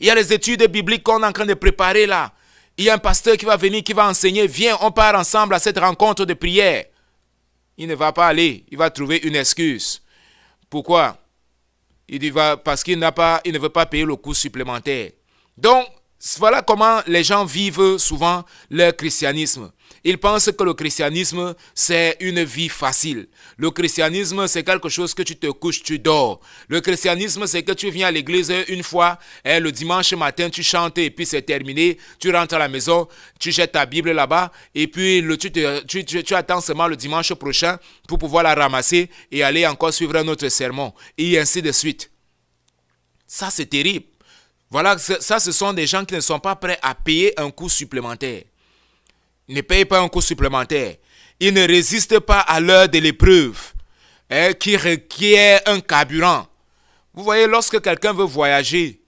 S1: Il y a les études bibliques qu'on est en train de préparer là. Il y a un pasteur qui va venir, qui va enseigner. Viens, on part ensemble à cette rencontre de prière il ne va pas aller. Il va trouver une excuse. Pourquoi il va, Parce qu'il n'a pas, il ne veut pas payer le coût supplémentaire. Donc, voilà comment les gens vivent souvent leur christianisme. Ils pensent que le christianisme, c'est une vie facile. Le christianisme, c'est quelque chose que tu te couches, tu dors. Le christianisme, c'est que tu viens à l'église une fois, et le dimanche matin, tu chantes et puis c'est terminé. Tu rentres à la maison, tu jettes ta Bible là-bas, et puis tu, attends seulement le dimanche prochain pour pouvoir la ramasser et aller encore suivre un autre sermon, et ainsi de suite. Ça, c'est terrible. Voilà, ça, ce sont des gens qui ne sont pas prêts à payer un coût supplémentaire ne paye pas un coût supplémentaire. Il ne résiste pas à l'heure de l'épreuve hein, qui requiert un carburant. Vous voyez, lorsque quelqu'un veut voyager,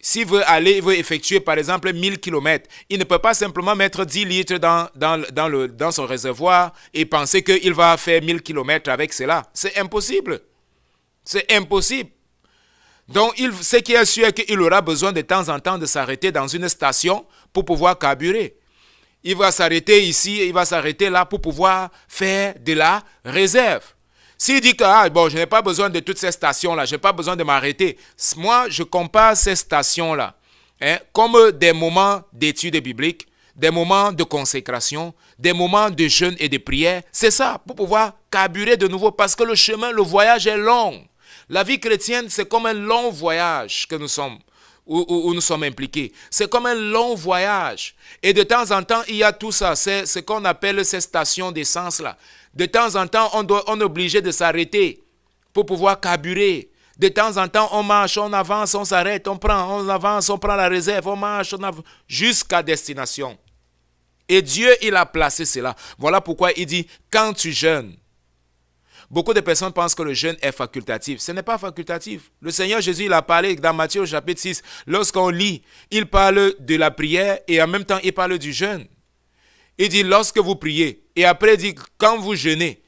S1: s'il veut aller, veut effectuer par exemple 1000 km, il ne peut pas simplement mettre 10 litres dans, dans, dans, le, dans son réservoir et penser qu'il va faire 1000 km avec cela. C'est impossible. C'est impossible. Donc, il, ce qui est sûr, c'est qu'il aura besoin de temps en temps de s'arrêter dans une station pour pouvoir carburer il va s'arrêter ici, il va s'arrêter là pour pouvoir faire de la réserve. S'il dit que ah, bon, je n'ai pas besoin de toutes ces stations-là, je n'ai pas besoin de m'arrêter, moi, je compare ces stations-là hein, comme des moments d'études bibliques, des moments de consécration, des moments de jeûne et de prière. C'est ça, pour pouvoir carburer de nouveau, parce que le chemin, le voyage est long. La vie chrétienne, c'est comme un long voyage que nous sommes où, nous sommes impliqués. C'est comme un long voyage. Et de temps en temps, il y a tout ça. C'est ce qu'on appelle ces stations d'essence-là. De temps en temps, on, doit, on est obligé de s'arrêter pour pouvoir carburer. De temps en temps, on marche, on avance, on s'arrête, on prend, on avance, on prend la réserve, on marche, on avance, jusqu'à destination. Et Dieu, il a placé cela. Voilà pourquoi il dit, quand tu jeûnes, Beaucoup de personnes pensent que le jeûne est facultatif. Ce n'est pas facultatif. Le Seigneur Jésus, il a parlé dans Matthieu chapitre 6. Lorsqu'on lit, il parle de la prière et en même temps, il parle du jeûne. Il dit lorsque vous priez et après, il dit quand vous jeûnez.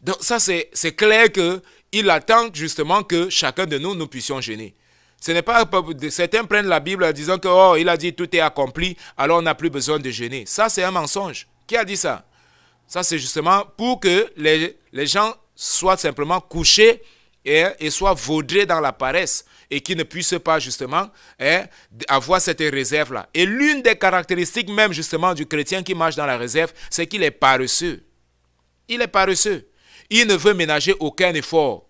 S1: Donc ça, c'est clair que il attend justement que chacun de nous, nous puissions jeûner. Ce n'est pas certains prennent la Bible en disant que oh il a dit tout est accompli, alors on n'a plus besoin de jeûner. Ça c'est un mensonge. Qui a dit ça Ça c'est justement pour que les, les gens soit simplement couché hein, et, soit vaudré dans la paresse et qui ne puisse pas justement hein, avoir cette réserve-là. Et l'une des caractéristiques même justement du chrétien qui marche dans la réserve, c'est qu'il est paresseux. Il est paresseux. Il ne veut ménager aucun effort.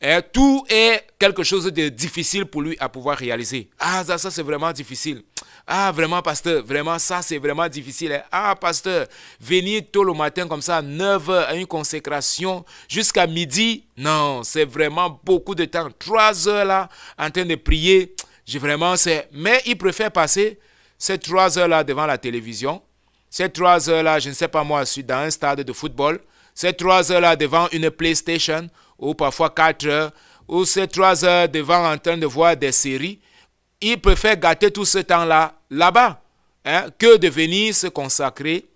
S1: Hein, tout est quelque chose de difficile pour lui à pouvoir réaliser. Ah, ça, ça c'est vraiment difficile. Ah, vraiment, pasteur, vraiment, ça, c'est vraiment difficile. Hein. Ah, pasteur, venir tôt le matin comme ça, à 9 h à une consécration, jusqu'à midi. Non, c'est vraiment beaucoup de temps. 3 heures là, en train de prier. Je, vraiment, c'est. Mais il préfère passer ces 3 heures là devant la télévision. Ces 3 heures là, je ne sais pas moi, je suis dans un stade de football. Ces 3 heures là devant une PlayStation, ou parfois 4 heures, ou ces 3 heures devant en train de voir des séries il préfère gâter tout ce temps-là là-bas hein, que de venir se consacrer,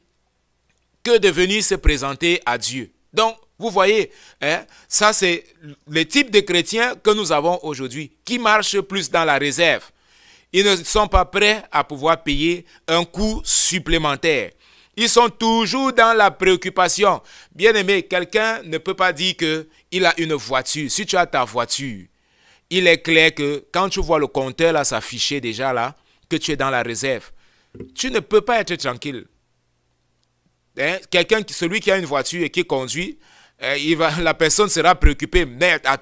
S1: que de venir se présenter à Dieu. Donc, vous voyez, hein, ça c'est le type de chrétiens que nous avons aujourd'hui, qui marchent plus dans la réserve. Ils ne sont pas prêts à pouvoir payer un coût supplémentaire. Ils sont toujours dans la préoccupation. Bien aimé, quelqu'un ne peut pas dire qu'il a une voiture. Si tu as ta voiture, il est clair que quand tu vois le compteur là s'afficher déjà là, que tu es dans la réserve, tu ne peux pas être tranquille. Hein? Quelqu'un, celui qui a une voiture et qui conduit, eh, va, la personne sera préoccupée,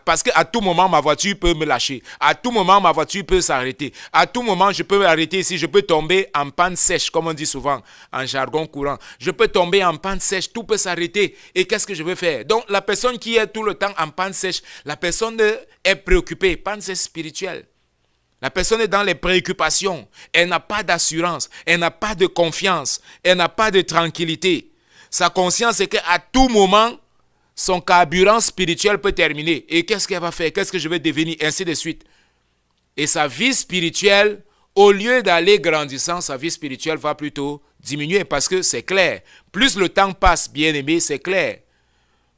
S1: parce que à tout moment, ma voiture peut me lâcher. À tout moment, ma voiture peut s'arrêter. À tout moment, je peux m'arrêter ici. Je peux tomber en panne sèche, comme on dit souvent en jargon courant. Je peux tomber en panne sèche. Tout peut s'arrêter. Et qu'est-ce que je vais faire Donc, la personne qui est tout le temps en panne sèche, la personne est préoccupée. Panne sèche spirituelle. La personne est dans les préoccupations. Elle n'a pas d'assurance. Elle n'a pas de confiance. Elle n'a pas de tranquillité. Sa conscience est qu'à tout moment, son carburant spirituel peut terminer. Et qu'est-ce qu'elle va faire Qu'est-ce que je vais devenir Ainsi de suite. Et sa vie spirituelle, au lieu d'aller grandissant, sa vie spirituelle va plutôt diminuer parce que c'est clair. Plus le temps passe, bien aimé, c'est clair.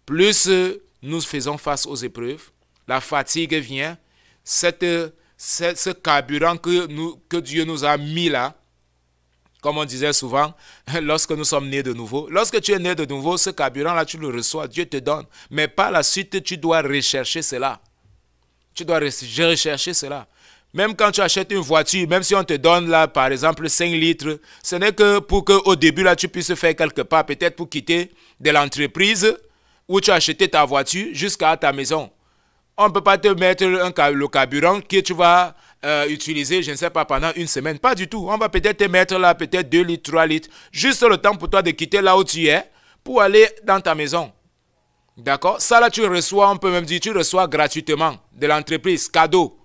S1: Plus euh, nous faisons face aux épreuves, la fatigue vient, euh, ce carburant que, nous, que Dieu nous a mis là comme on disait souvent, lorsque nous sommes nés de nouveau, lorsque tu es né de nouveau, ce carburant-là, tu le reçois, Dieu te donne. Mais par la suite, tu dois rechercher cela. Tu dois rechercher cela. Même quand tu achètes une voiture, même si on te donne là, par exemple, 5 litres, ce n'est que pour qu'au début, là, tu puisses faire quelque part, peut-être pour quitter de l'entreprise où tu as ta voiture jusqu'à ta maison. On ne peut pas te mettre un, le carburant que tu vas euh, utiliser, je ne sais pas, pendant une semaine. Pas du tout. On va peut-être te mettre là, peut-être 2 litres, 3 litres. Juste le temps pour toi de quitter là où tu es pour aller dans ta maison. D'accord Ça là, tu reçois, on peut même dire, tu reçois gratuitement de l'entreprise, cadeau.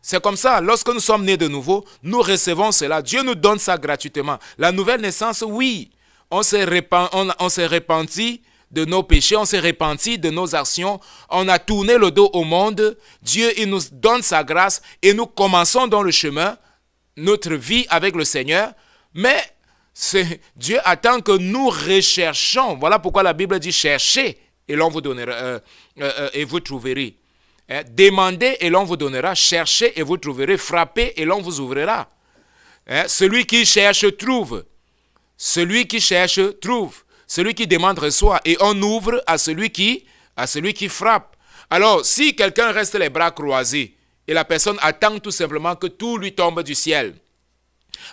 S1: C'est comme ça, lorsque nous sommes nés de nouveau, nous recevons cela. Dieu nous donne ça gratuitement. La nouvelle naissance, oui, on s'est on, on repenti de nos péchés, on s'est repenti de nos actions, on a tourné le dos au monde. Dieu, il nous donne sa grâce et nous commençons dans le chemin, notre vie avec le Seigneur. Mais Dieu attend que nous recherchions. Voilà pourquoi la Bible dit cherchez et l'on vous donnera euh, euh, euh, et vous trouverez. Hein, demandez et l'on vous donnera. Cherchez et vous trouverez. Frappez et l'on vous ouvrira. Hein, celui qui cherche trouve. Celui qui cherche trouve. Celui qui demande reçoit et on ouvre à celui qui, à celui qui frappe. Alors, si quelqu'un reste les bras croisés et la personne attend tout simplement que tout lui tombe du ciel,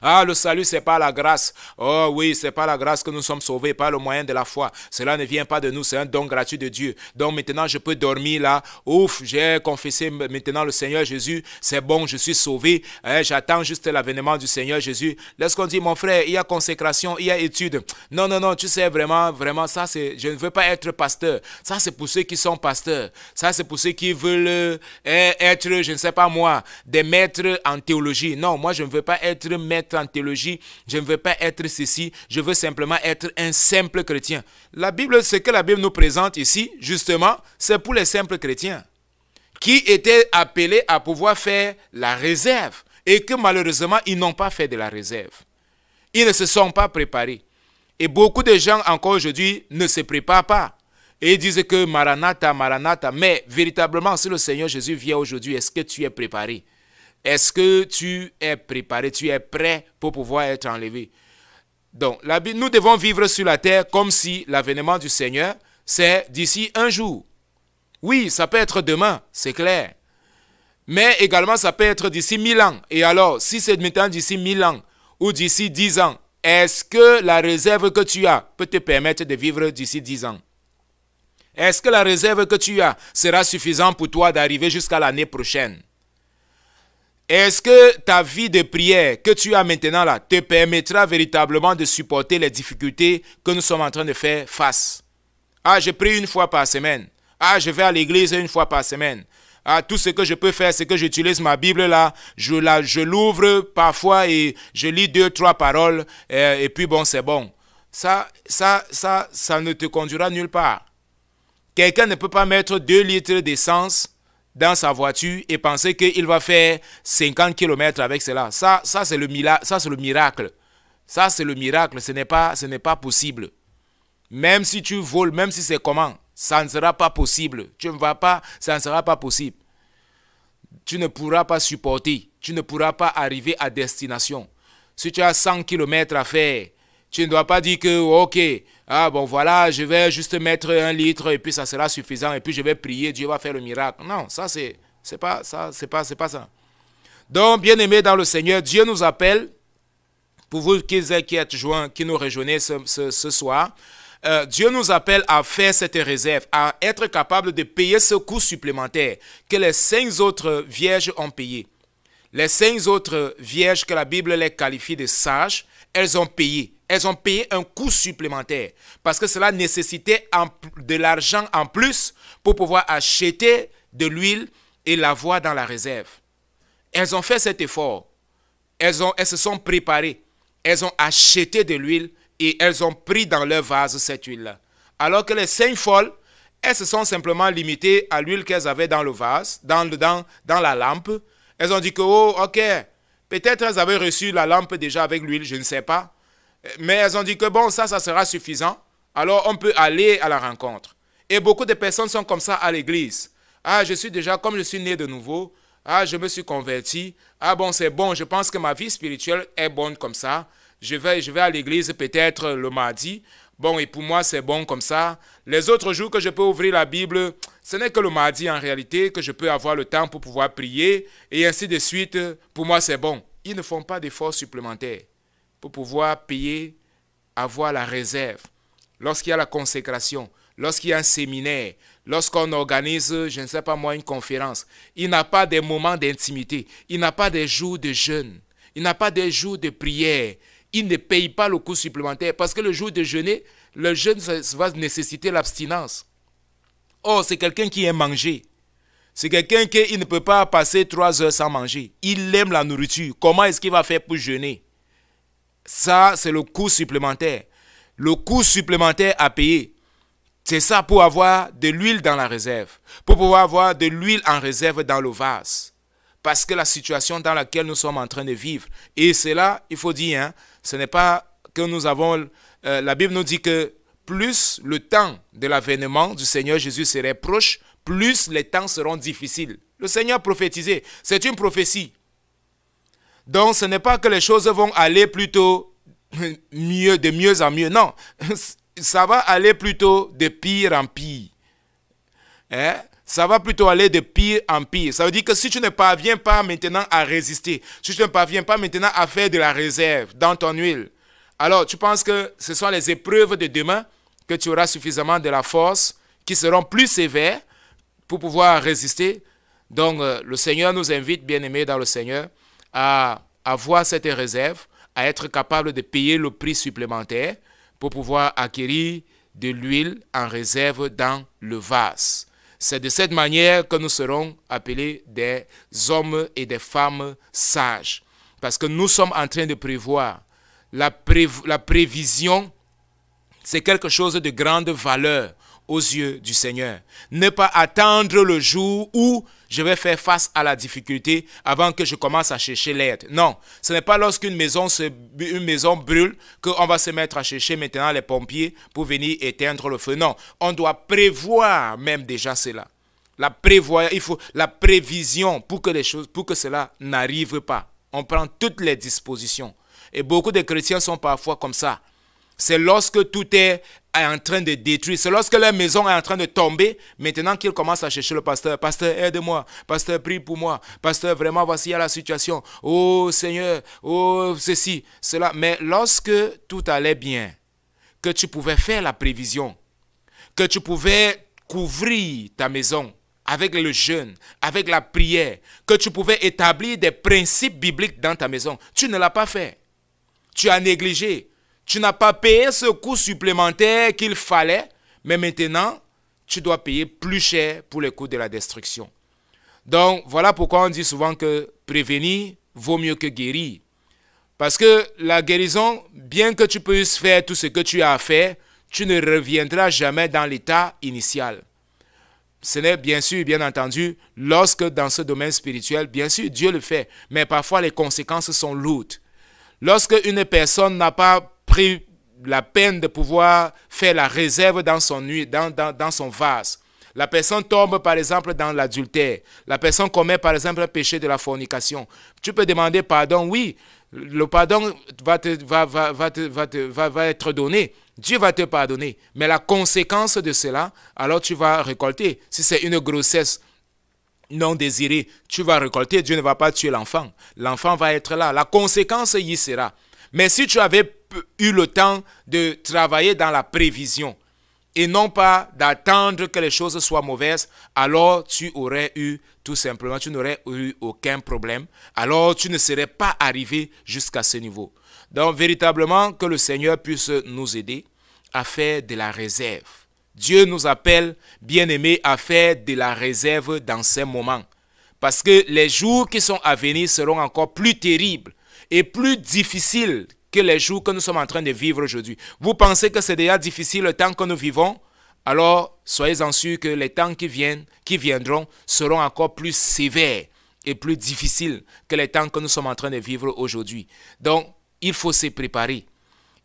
S1: ah, le salut, c'est pas la grâce. Oh oui, c'est pas la grâce que nous sommes sauvés par le moyen de la foi. Cela ne vient pas de nous, c'est un don gratuit de Dieu. Donc maintenant, je peux dormir là. Ouf, j'ai confessé maintenant le Seigneur Jésus. C'est bon, je suis sauvé. Eh, j'attends juste l'avènement du Seigneur Jésus. Lorsqu'on dit, mon frère, il y a consécration, il y a étude. Non, non, non, tu sais vraiment, vraiment, ça c'est, je ne veux pas être pasteur. Ça c'est pour ceux qui sont pasteurs. Ça c'est pour ceux qui veulent eh, être, je ne sais pas moi, des maîtres en théologie. Non, moi je ne veux pas être maître en théologie, je ne veux pas être ceci, je veux simplement être un simple chrétien. La Bible, ce que la Bible nous présente ici, justement, c'est pour les simples chrétiens qui étaient appelés à pouvoir faire la réserve et que malheureusement, ils n'ont pas fait de la réserve. Ils ne se sont pas préparés. Et beaucoup de gens encore aujourd'hui ne se préparent pas. Et disent que Maranatha, Maranatha, mais véritablement, si le Seigneur Jésus vient aujourd'hui, est-ce que tu es préparé? Est-ce que tu es préparé, tu es prêt pour pouvoir être enlevé Donc, nous devons vivre sur la terre comme si l'avènement du Seigneur, c'est d'ici un jour. Oui, ça peut être demain, c'est clair. Mais également, ça peut être d'ici mille ans. Et alors, si c'est maintenant d'ici mille ans ou d'ici dix ans, est-ce que la réserve que tu as peut te permettre de vivre d'ici dix ans Est-ce que la réserve que tu as sera suffisante pour toi d'arriver jusqu'à l'année prochaine est-ce que ta vie de prière que tu as maintenant là te permettra véritablement de supporter les difficultés que nous sommes en train de faire face Ah, je prie une fois par semaine. Ah, je vais à l'église une fois par semaine. Ah, tout ce que je peux faire, c'est que j'utilise ma Bible là, je la, je l'ouvre parfois et je lis deux, trois paroles et, euh, et puis bon, c'est bon. Ça, ça, ça, ça ne te conduira nulle part. Quelqu'un ne peut pas mettre deux litres d'essence dans sa voiture et penser qu'il va faire 50 km avec cela. Ça, ça c'est le, le, miracle. Ça, c'est le miracle. Ce n'est pas, pas possible. Même si tu voles, même si c'est comment, ça ne sera pas possible. Tu ne vas pas, ça ne sera pas possible. Tu ne pourras pas supporter. Tu ne pourras pas arriver à destination. Si tu as 100 km à faire, tu ne dois pas dire que, ok, ah bon voilà, je vais juste mettre un litre et puis ça sera suffisant et puis je vais prier, Dieu va faire le miracle. Non, ça c'est c'est pas ça, c'est pas c'est pas ça. Donc bien aimés dans le Seigneur, Dieu nous appelle pour vous qui êtes joints, qui nous rejoignez ce, soir. Euh, Dieu nous appelle à faire cette réserve, à être capable de payer ce coût supplémentaire que les cinq autres vierges ont payé. Les cinq autres vierges que la Bible les qualifie de sages, elles ont payé elles ont payé un coût supplémentaire parce que cela nécessitait de l'argent en plus pour pouvoir acheter de l'huile et l'avoir dans la réserve. Elles ont fait cet effort. Elles, se sont préparées. Elles ont acheté de l'huile et elles ont pris dans leur vase cette huile-là. Alors que les cinq folles, elles se sont simplement limitées à l'huile qu'elles avaient dans le vase, dans, dans la lampe. Elles ont dit que, oh, ok, peut-être elles avaient reçu la lampe déjà avec l'huile, je ne sais pas. Mais elles ont dit que bon, ça, ça sera suffisant. Alors on peut aller à la rencontre. Et beaucoup de personnes sont comme ça à l'église. Ah, je suis déjà, comme je suis né de nouveau, ah, je me suis converti. Ah bon, c'est bon, je pense que ma vie spirituelle est bonne comme ça. Je vais, je vais à l'église peut-être le mardi. Bon, et pour moi, c'est bon comme ça. Les autres jours que je peux ouvrir la Bible, ce n'est que le mardi en réalité que je peux avoir le temps pour pouvoir prier. Et ainsi de suite, pour moi, c'est bon. Ils ne font pas d'efforts supplémentaires pour pouvoir payer, avoir la réserve. Lorsqu'il y a la consécration, lorsqu'il y a un séminaire, lorsqu'on organise, je ne sais pas moi, une conférence, il n'a pas des moments d'intimité, il n'a pas des jours de jeûne, il n'a pas des jours de prière, il ne paye pas le coût supplémentaire parce que le jour de jeûner, le jeûne va nécessiter l'abstinence. Or, c'est quelqu'un qui aime manger. C'est quelqu'un qui il ne peut pas passer trois heures sans manger. Il aime la nourriture. Comment est-ce qu'il va faire pour jeûner ça, c'est le coût supplémentaire. Le coût supplémentaire à payer. C'est ça pour avoir de l'huile dans la réserve. Pour pouvoir avoir de l'huile en réserve dans le vase. Parce que la situation dans laquelle nous sommes en train de vivre. Et c'est là, il faut dire, hein, ce n'est pas que nous avons... Euh, la Bible nous dit que plus le temps de l'avènement du Seigneur Jésus serait proche, plus les temps seront difficiles. Le Seigneur prophétisait. C'est une prophétie. Donc ce n'est pas que les choses vont aller plutôt mieux, de mieux en mieux. Non, ça va aller plutôt de pire en pire. Hein? Ça va plutôt aller de pire en pire. Ça veut dire que si tu ne parviens pas maintenant à résister, si tu ne parviens pas maintenant à faire de la réserve dans ton huile, alors tu penses que ce sont les épreuves de demain que tu auras suffisamment de la force qui seront plus sévères pour pouvoir résister. Donc euh, le Seigneur nous invite, bien-aimés dans le Seigneur, à avoir cette réserve, à être capable de payer le prix supplémentaire pour pouvoir acquérir de l'huile en réserve dans le vase. C'est de cette manière que nous serons appelés des hommes et des femmes sages. Parce que nous sommes en train de prévoir. La, prévision, c'est quelque chose de grande valeur aux yeux du Seigneur. Ne pas attendre le jour où je vais faire face à la difficulté avant que je commence à chercher l'aide. Non, ce n'est pas lorsqu'une maison, une maison brûle qu'on va se mettre à chercher maintenant les pompiers pour venir éteindre le feu. Non, on doit prévoir même déjà cela. La prévoir, il faut la prévision pour que les choses, pour que cela n'arrive pas. On prend toutes les dispositions. Et beaucoup de chrétiens sont parfois comme ça. C'est lorsque tout est en train de détruire. C'est lorsque la maison est en train de tomber, maintenant qu'il commence à chercher le pasteur. Pasteur, aide-moi. Pasteur, prie pour moi. Pasteur, vraiment, voici la situation. Oh Seigneur, oh ceci, cela. Mais lorsque tout allait bien, que tu pouvais faire la prévision, que tu pouvais couvrir ta maison avec le jeûne, avec la prière, que tu pouvais établir des principes bibliques dans ta maison, tu ne l'as pas fait. Tu as négligé. Tu n'as pas payé ce coût supplémentaire qu'il fallait, mais maintenant, tu dois payer plus cher pour les coûts de la destruction. Donc, voilà pourquoi on dit souvent que prévenir vaut mieux que guérir. Parce que la guérison, bien que tu puisses faire tout ce que tu as à faire, tu ne reviendras jamais dans l'état initial. Ce n'est bien sûr, bien entendu, lorsque dans ce domaine spirituel, bien sûr, Dieu le fait, mais parfois les conséquences sont lourdes. Lorsque une personne n'a pas pris la peine de pouvoir faire la réserve dans son, dans, dans, dans son vase. La personne tombe par exemple dans l'adultère. La personne commet par exemple le péché de la fornication. Tu peux demander pardon, oui. Le pardon va, te, va, va, va, te, va, te, va, va être donné. Dieu va te pardonner. Mais la conséquence de cela, alors tu vas récolter. Si c'est une grossesse, non désirée, tu vas récolter, Dieu ne va pas tuer l'enfant. L'enfant va être là. La conséquence y sera. Mais si tu avais eu le temps de travailler dans la prévision et non pas d'attendre que les choses soient mauvaises, alors tu aurais eu tout simplement, tu n'aurais eu aucun problème, alors tu ne serais pas arrivé jusqu'à ce niveau. Donc véritablement que le Seigneur puisse nous aider à faire de la réserve. Dieu nous appelle, bien-aimés, à faire de la réserve dans ces moments. Parce que les jours qui sont à venir seront encore plus terribles et plus difficiles que les jours que nous sommes en train de vivre aujourd'hui. Vous pensez que c'est déjà difficile le temps que nous vivons Alors, soyez en sûrs que les temps qui viennent, qui viendront, seront encore plus sévères et plus difficiles que les temps que nous sommes en train de vivre aujourd'hui. Donc, il faut se préparer.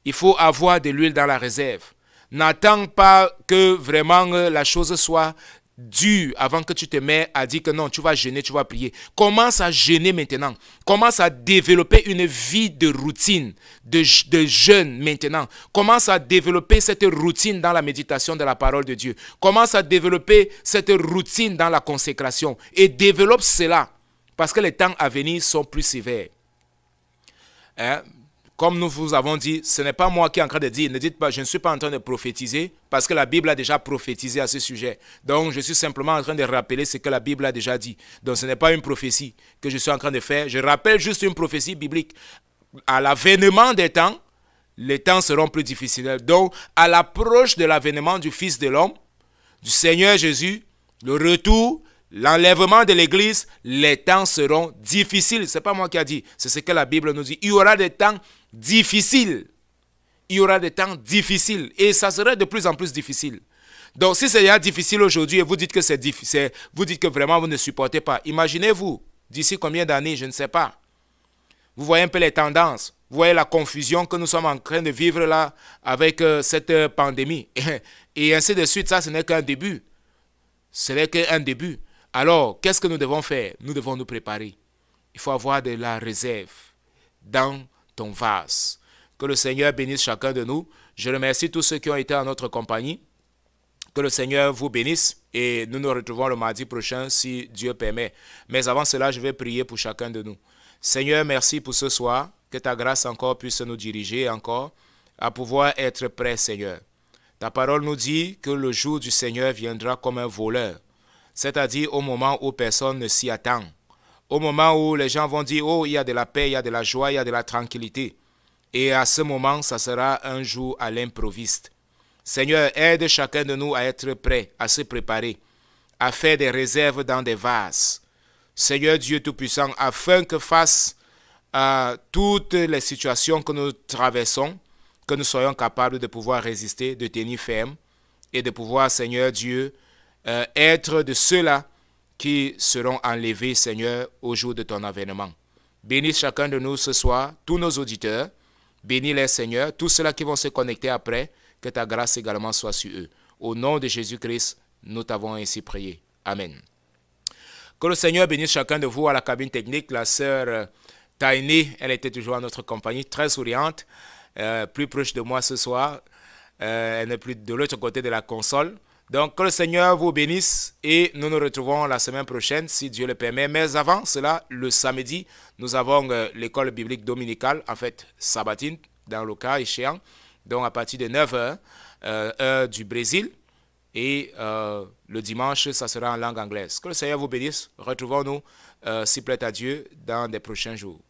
S1: Il faut avoir de l'huile dans la réserve. N'attends pas que vraiment euh, la chose soit dur avant que tu te mets à dire que non, tu vas jeûner, tu vas prier. Commence à jeûner maintenant. Commence à développer une vie de routine, de, de jeûne maintenant. Commence à développer cette routine dans la méditation de la parole de Dieu. Commence à développer cette routine dans la consécration. Et développe cela parce que les temps à venir sont plus sévères. Hein? Comme nous vous avons dit, ce n'est pas moi qui est en train de dire, ne dites pas, je ne suis pas en train de prophétiser, parce que la Bible a déjà prophétisé à ce sujet. Donc, je suis simplement en train de rappeler ce que la Bible a déjà dit. Donc, ce n'est pas une prophétie que je suis en train de faire. Je rappelle juste une prophétie biblique. À l'avènement des temps, les temps seront plus difficiles. Donc, à l'approche de l'avènement du Fils de l'homme, du Seigneur Jésus, le retour, l'enlèvement de l'Église, les temps seront difficiles. Ce n'est pas moi qui a dit, c'est ce que la Bible nous dit. Il y aura des temps difficile. Il y aura des temps difficiles et ça sera de plus en plus difficile. Donc si c'est déjà difficile aujourd'hui et vous dites que c'est difficile, vous dites que vraiment vous ne supportez pas, imaginez-vous d'ici combien d'années, je ne sais pas. Vous voyez un peu les tendances, vous voyez la confusion que nous sommes en train de vivre là avec euh, cette euh, pandémie. Et ainsi de suite, ça ce n'est qu'un début. Ce n'est qu'un début. Alors, qu'est-ce que nous devons faire Nous devons nous préparer. Il faut avoir de la réserve dans ton vase. Que le Seigneur bénisse chacun de nous. Je remercie tous ceux qui ont été en notre compagnie. Que le Seigneur vous bénisse et nous nous retrouvons le mardi prochain si Dieu permet. Mais avant cela, je vais prier pour chacun de nous. Seigneur, merci pour ce soir. Que ta grâce encore puisse nous diriger encore à pouvoir être prêts, Seigneur. Ta parole nous dit que le jour du Seigneur viendra comme un voleur, c'est-à-dire au moment où personne ne s'y attend au moment où les gens vont dire, oh, il y a de la paix, il y a de la joie, il y a de la tranquillité. Et à ce moment, ça sera un jour à l'improviste. Seigneur, aide chacun de nous à être prêt, à se préparer, à faire des réserves dans des vases. Seigneur Dieu Tout-Puissant, afin que face à toutes les situations que nous traversons, que nous soyons capables de pouvoir résister, de tenir ferme et de pouvoir, Seigneur Dieu, euh, être de ceux-là qui seront enlevés, Seigneur, au jour de ton avènement. Bénis chacun de nous ce soir, tous nos auditeurs. Bénis-les, Seigneurs, tous ceux-là qui vont se connecter après, que ta grâce également soit sur eux. Au nom de Jésus-Christ, nous t'avons ainsi prié. Amen. Que le Seigneur bénisse chacun de vous à la cabine technique. La sœur euh, Tainé, elle était toujours à notre compagnie, très souriante, euh, plus proche de moi ce soir. Euh, elle n'est plus de l'autre côté de la console. Donc que le Seigneur vous bénisse et nous nous retrouvons la semaine prochaine si Dieu le permet. Mais avant cela, le samedi, nous avons euh, l'école biblique dominicale, en fait sabbatine dans le cas échéant, donc à partir de 9h, euh, du Brésil. Et euh, le dimanche, ça sera en langue anglaise. Que le Seigneur vous bénisse. Retrouvons-nous, s'il si plaît à Dieu, dans des prochains jours.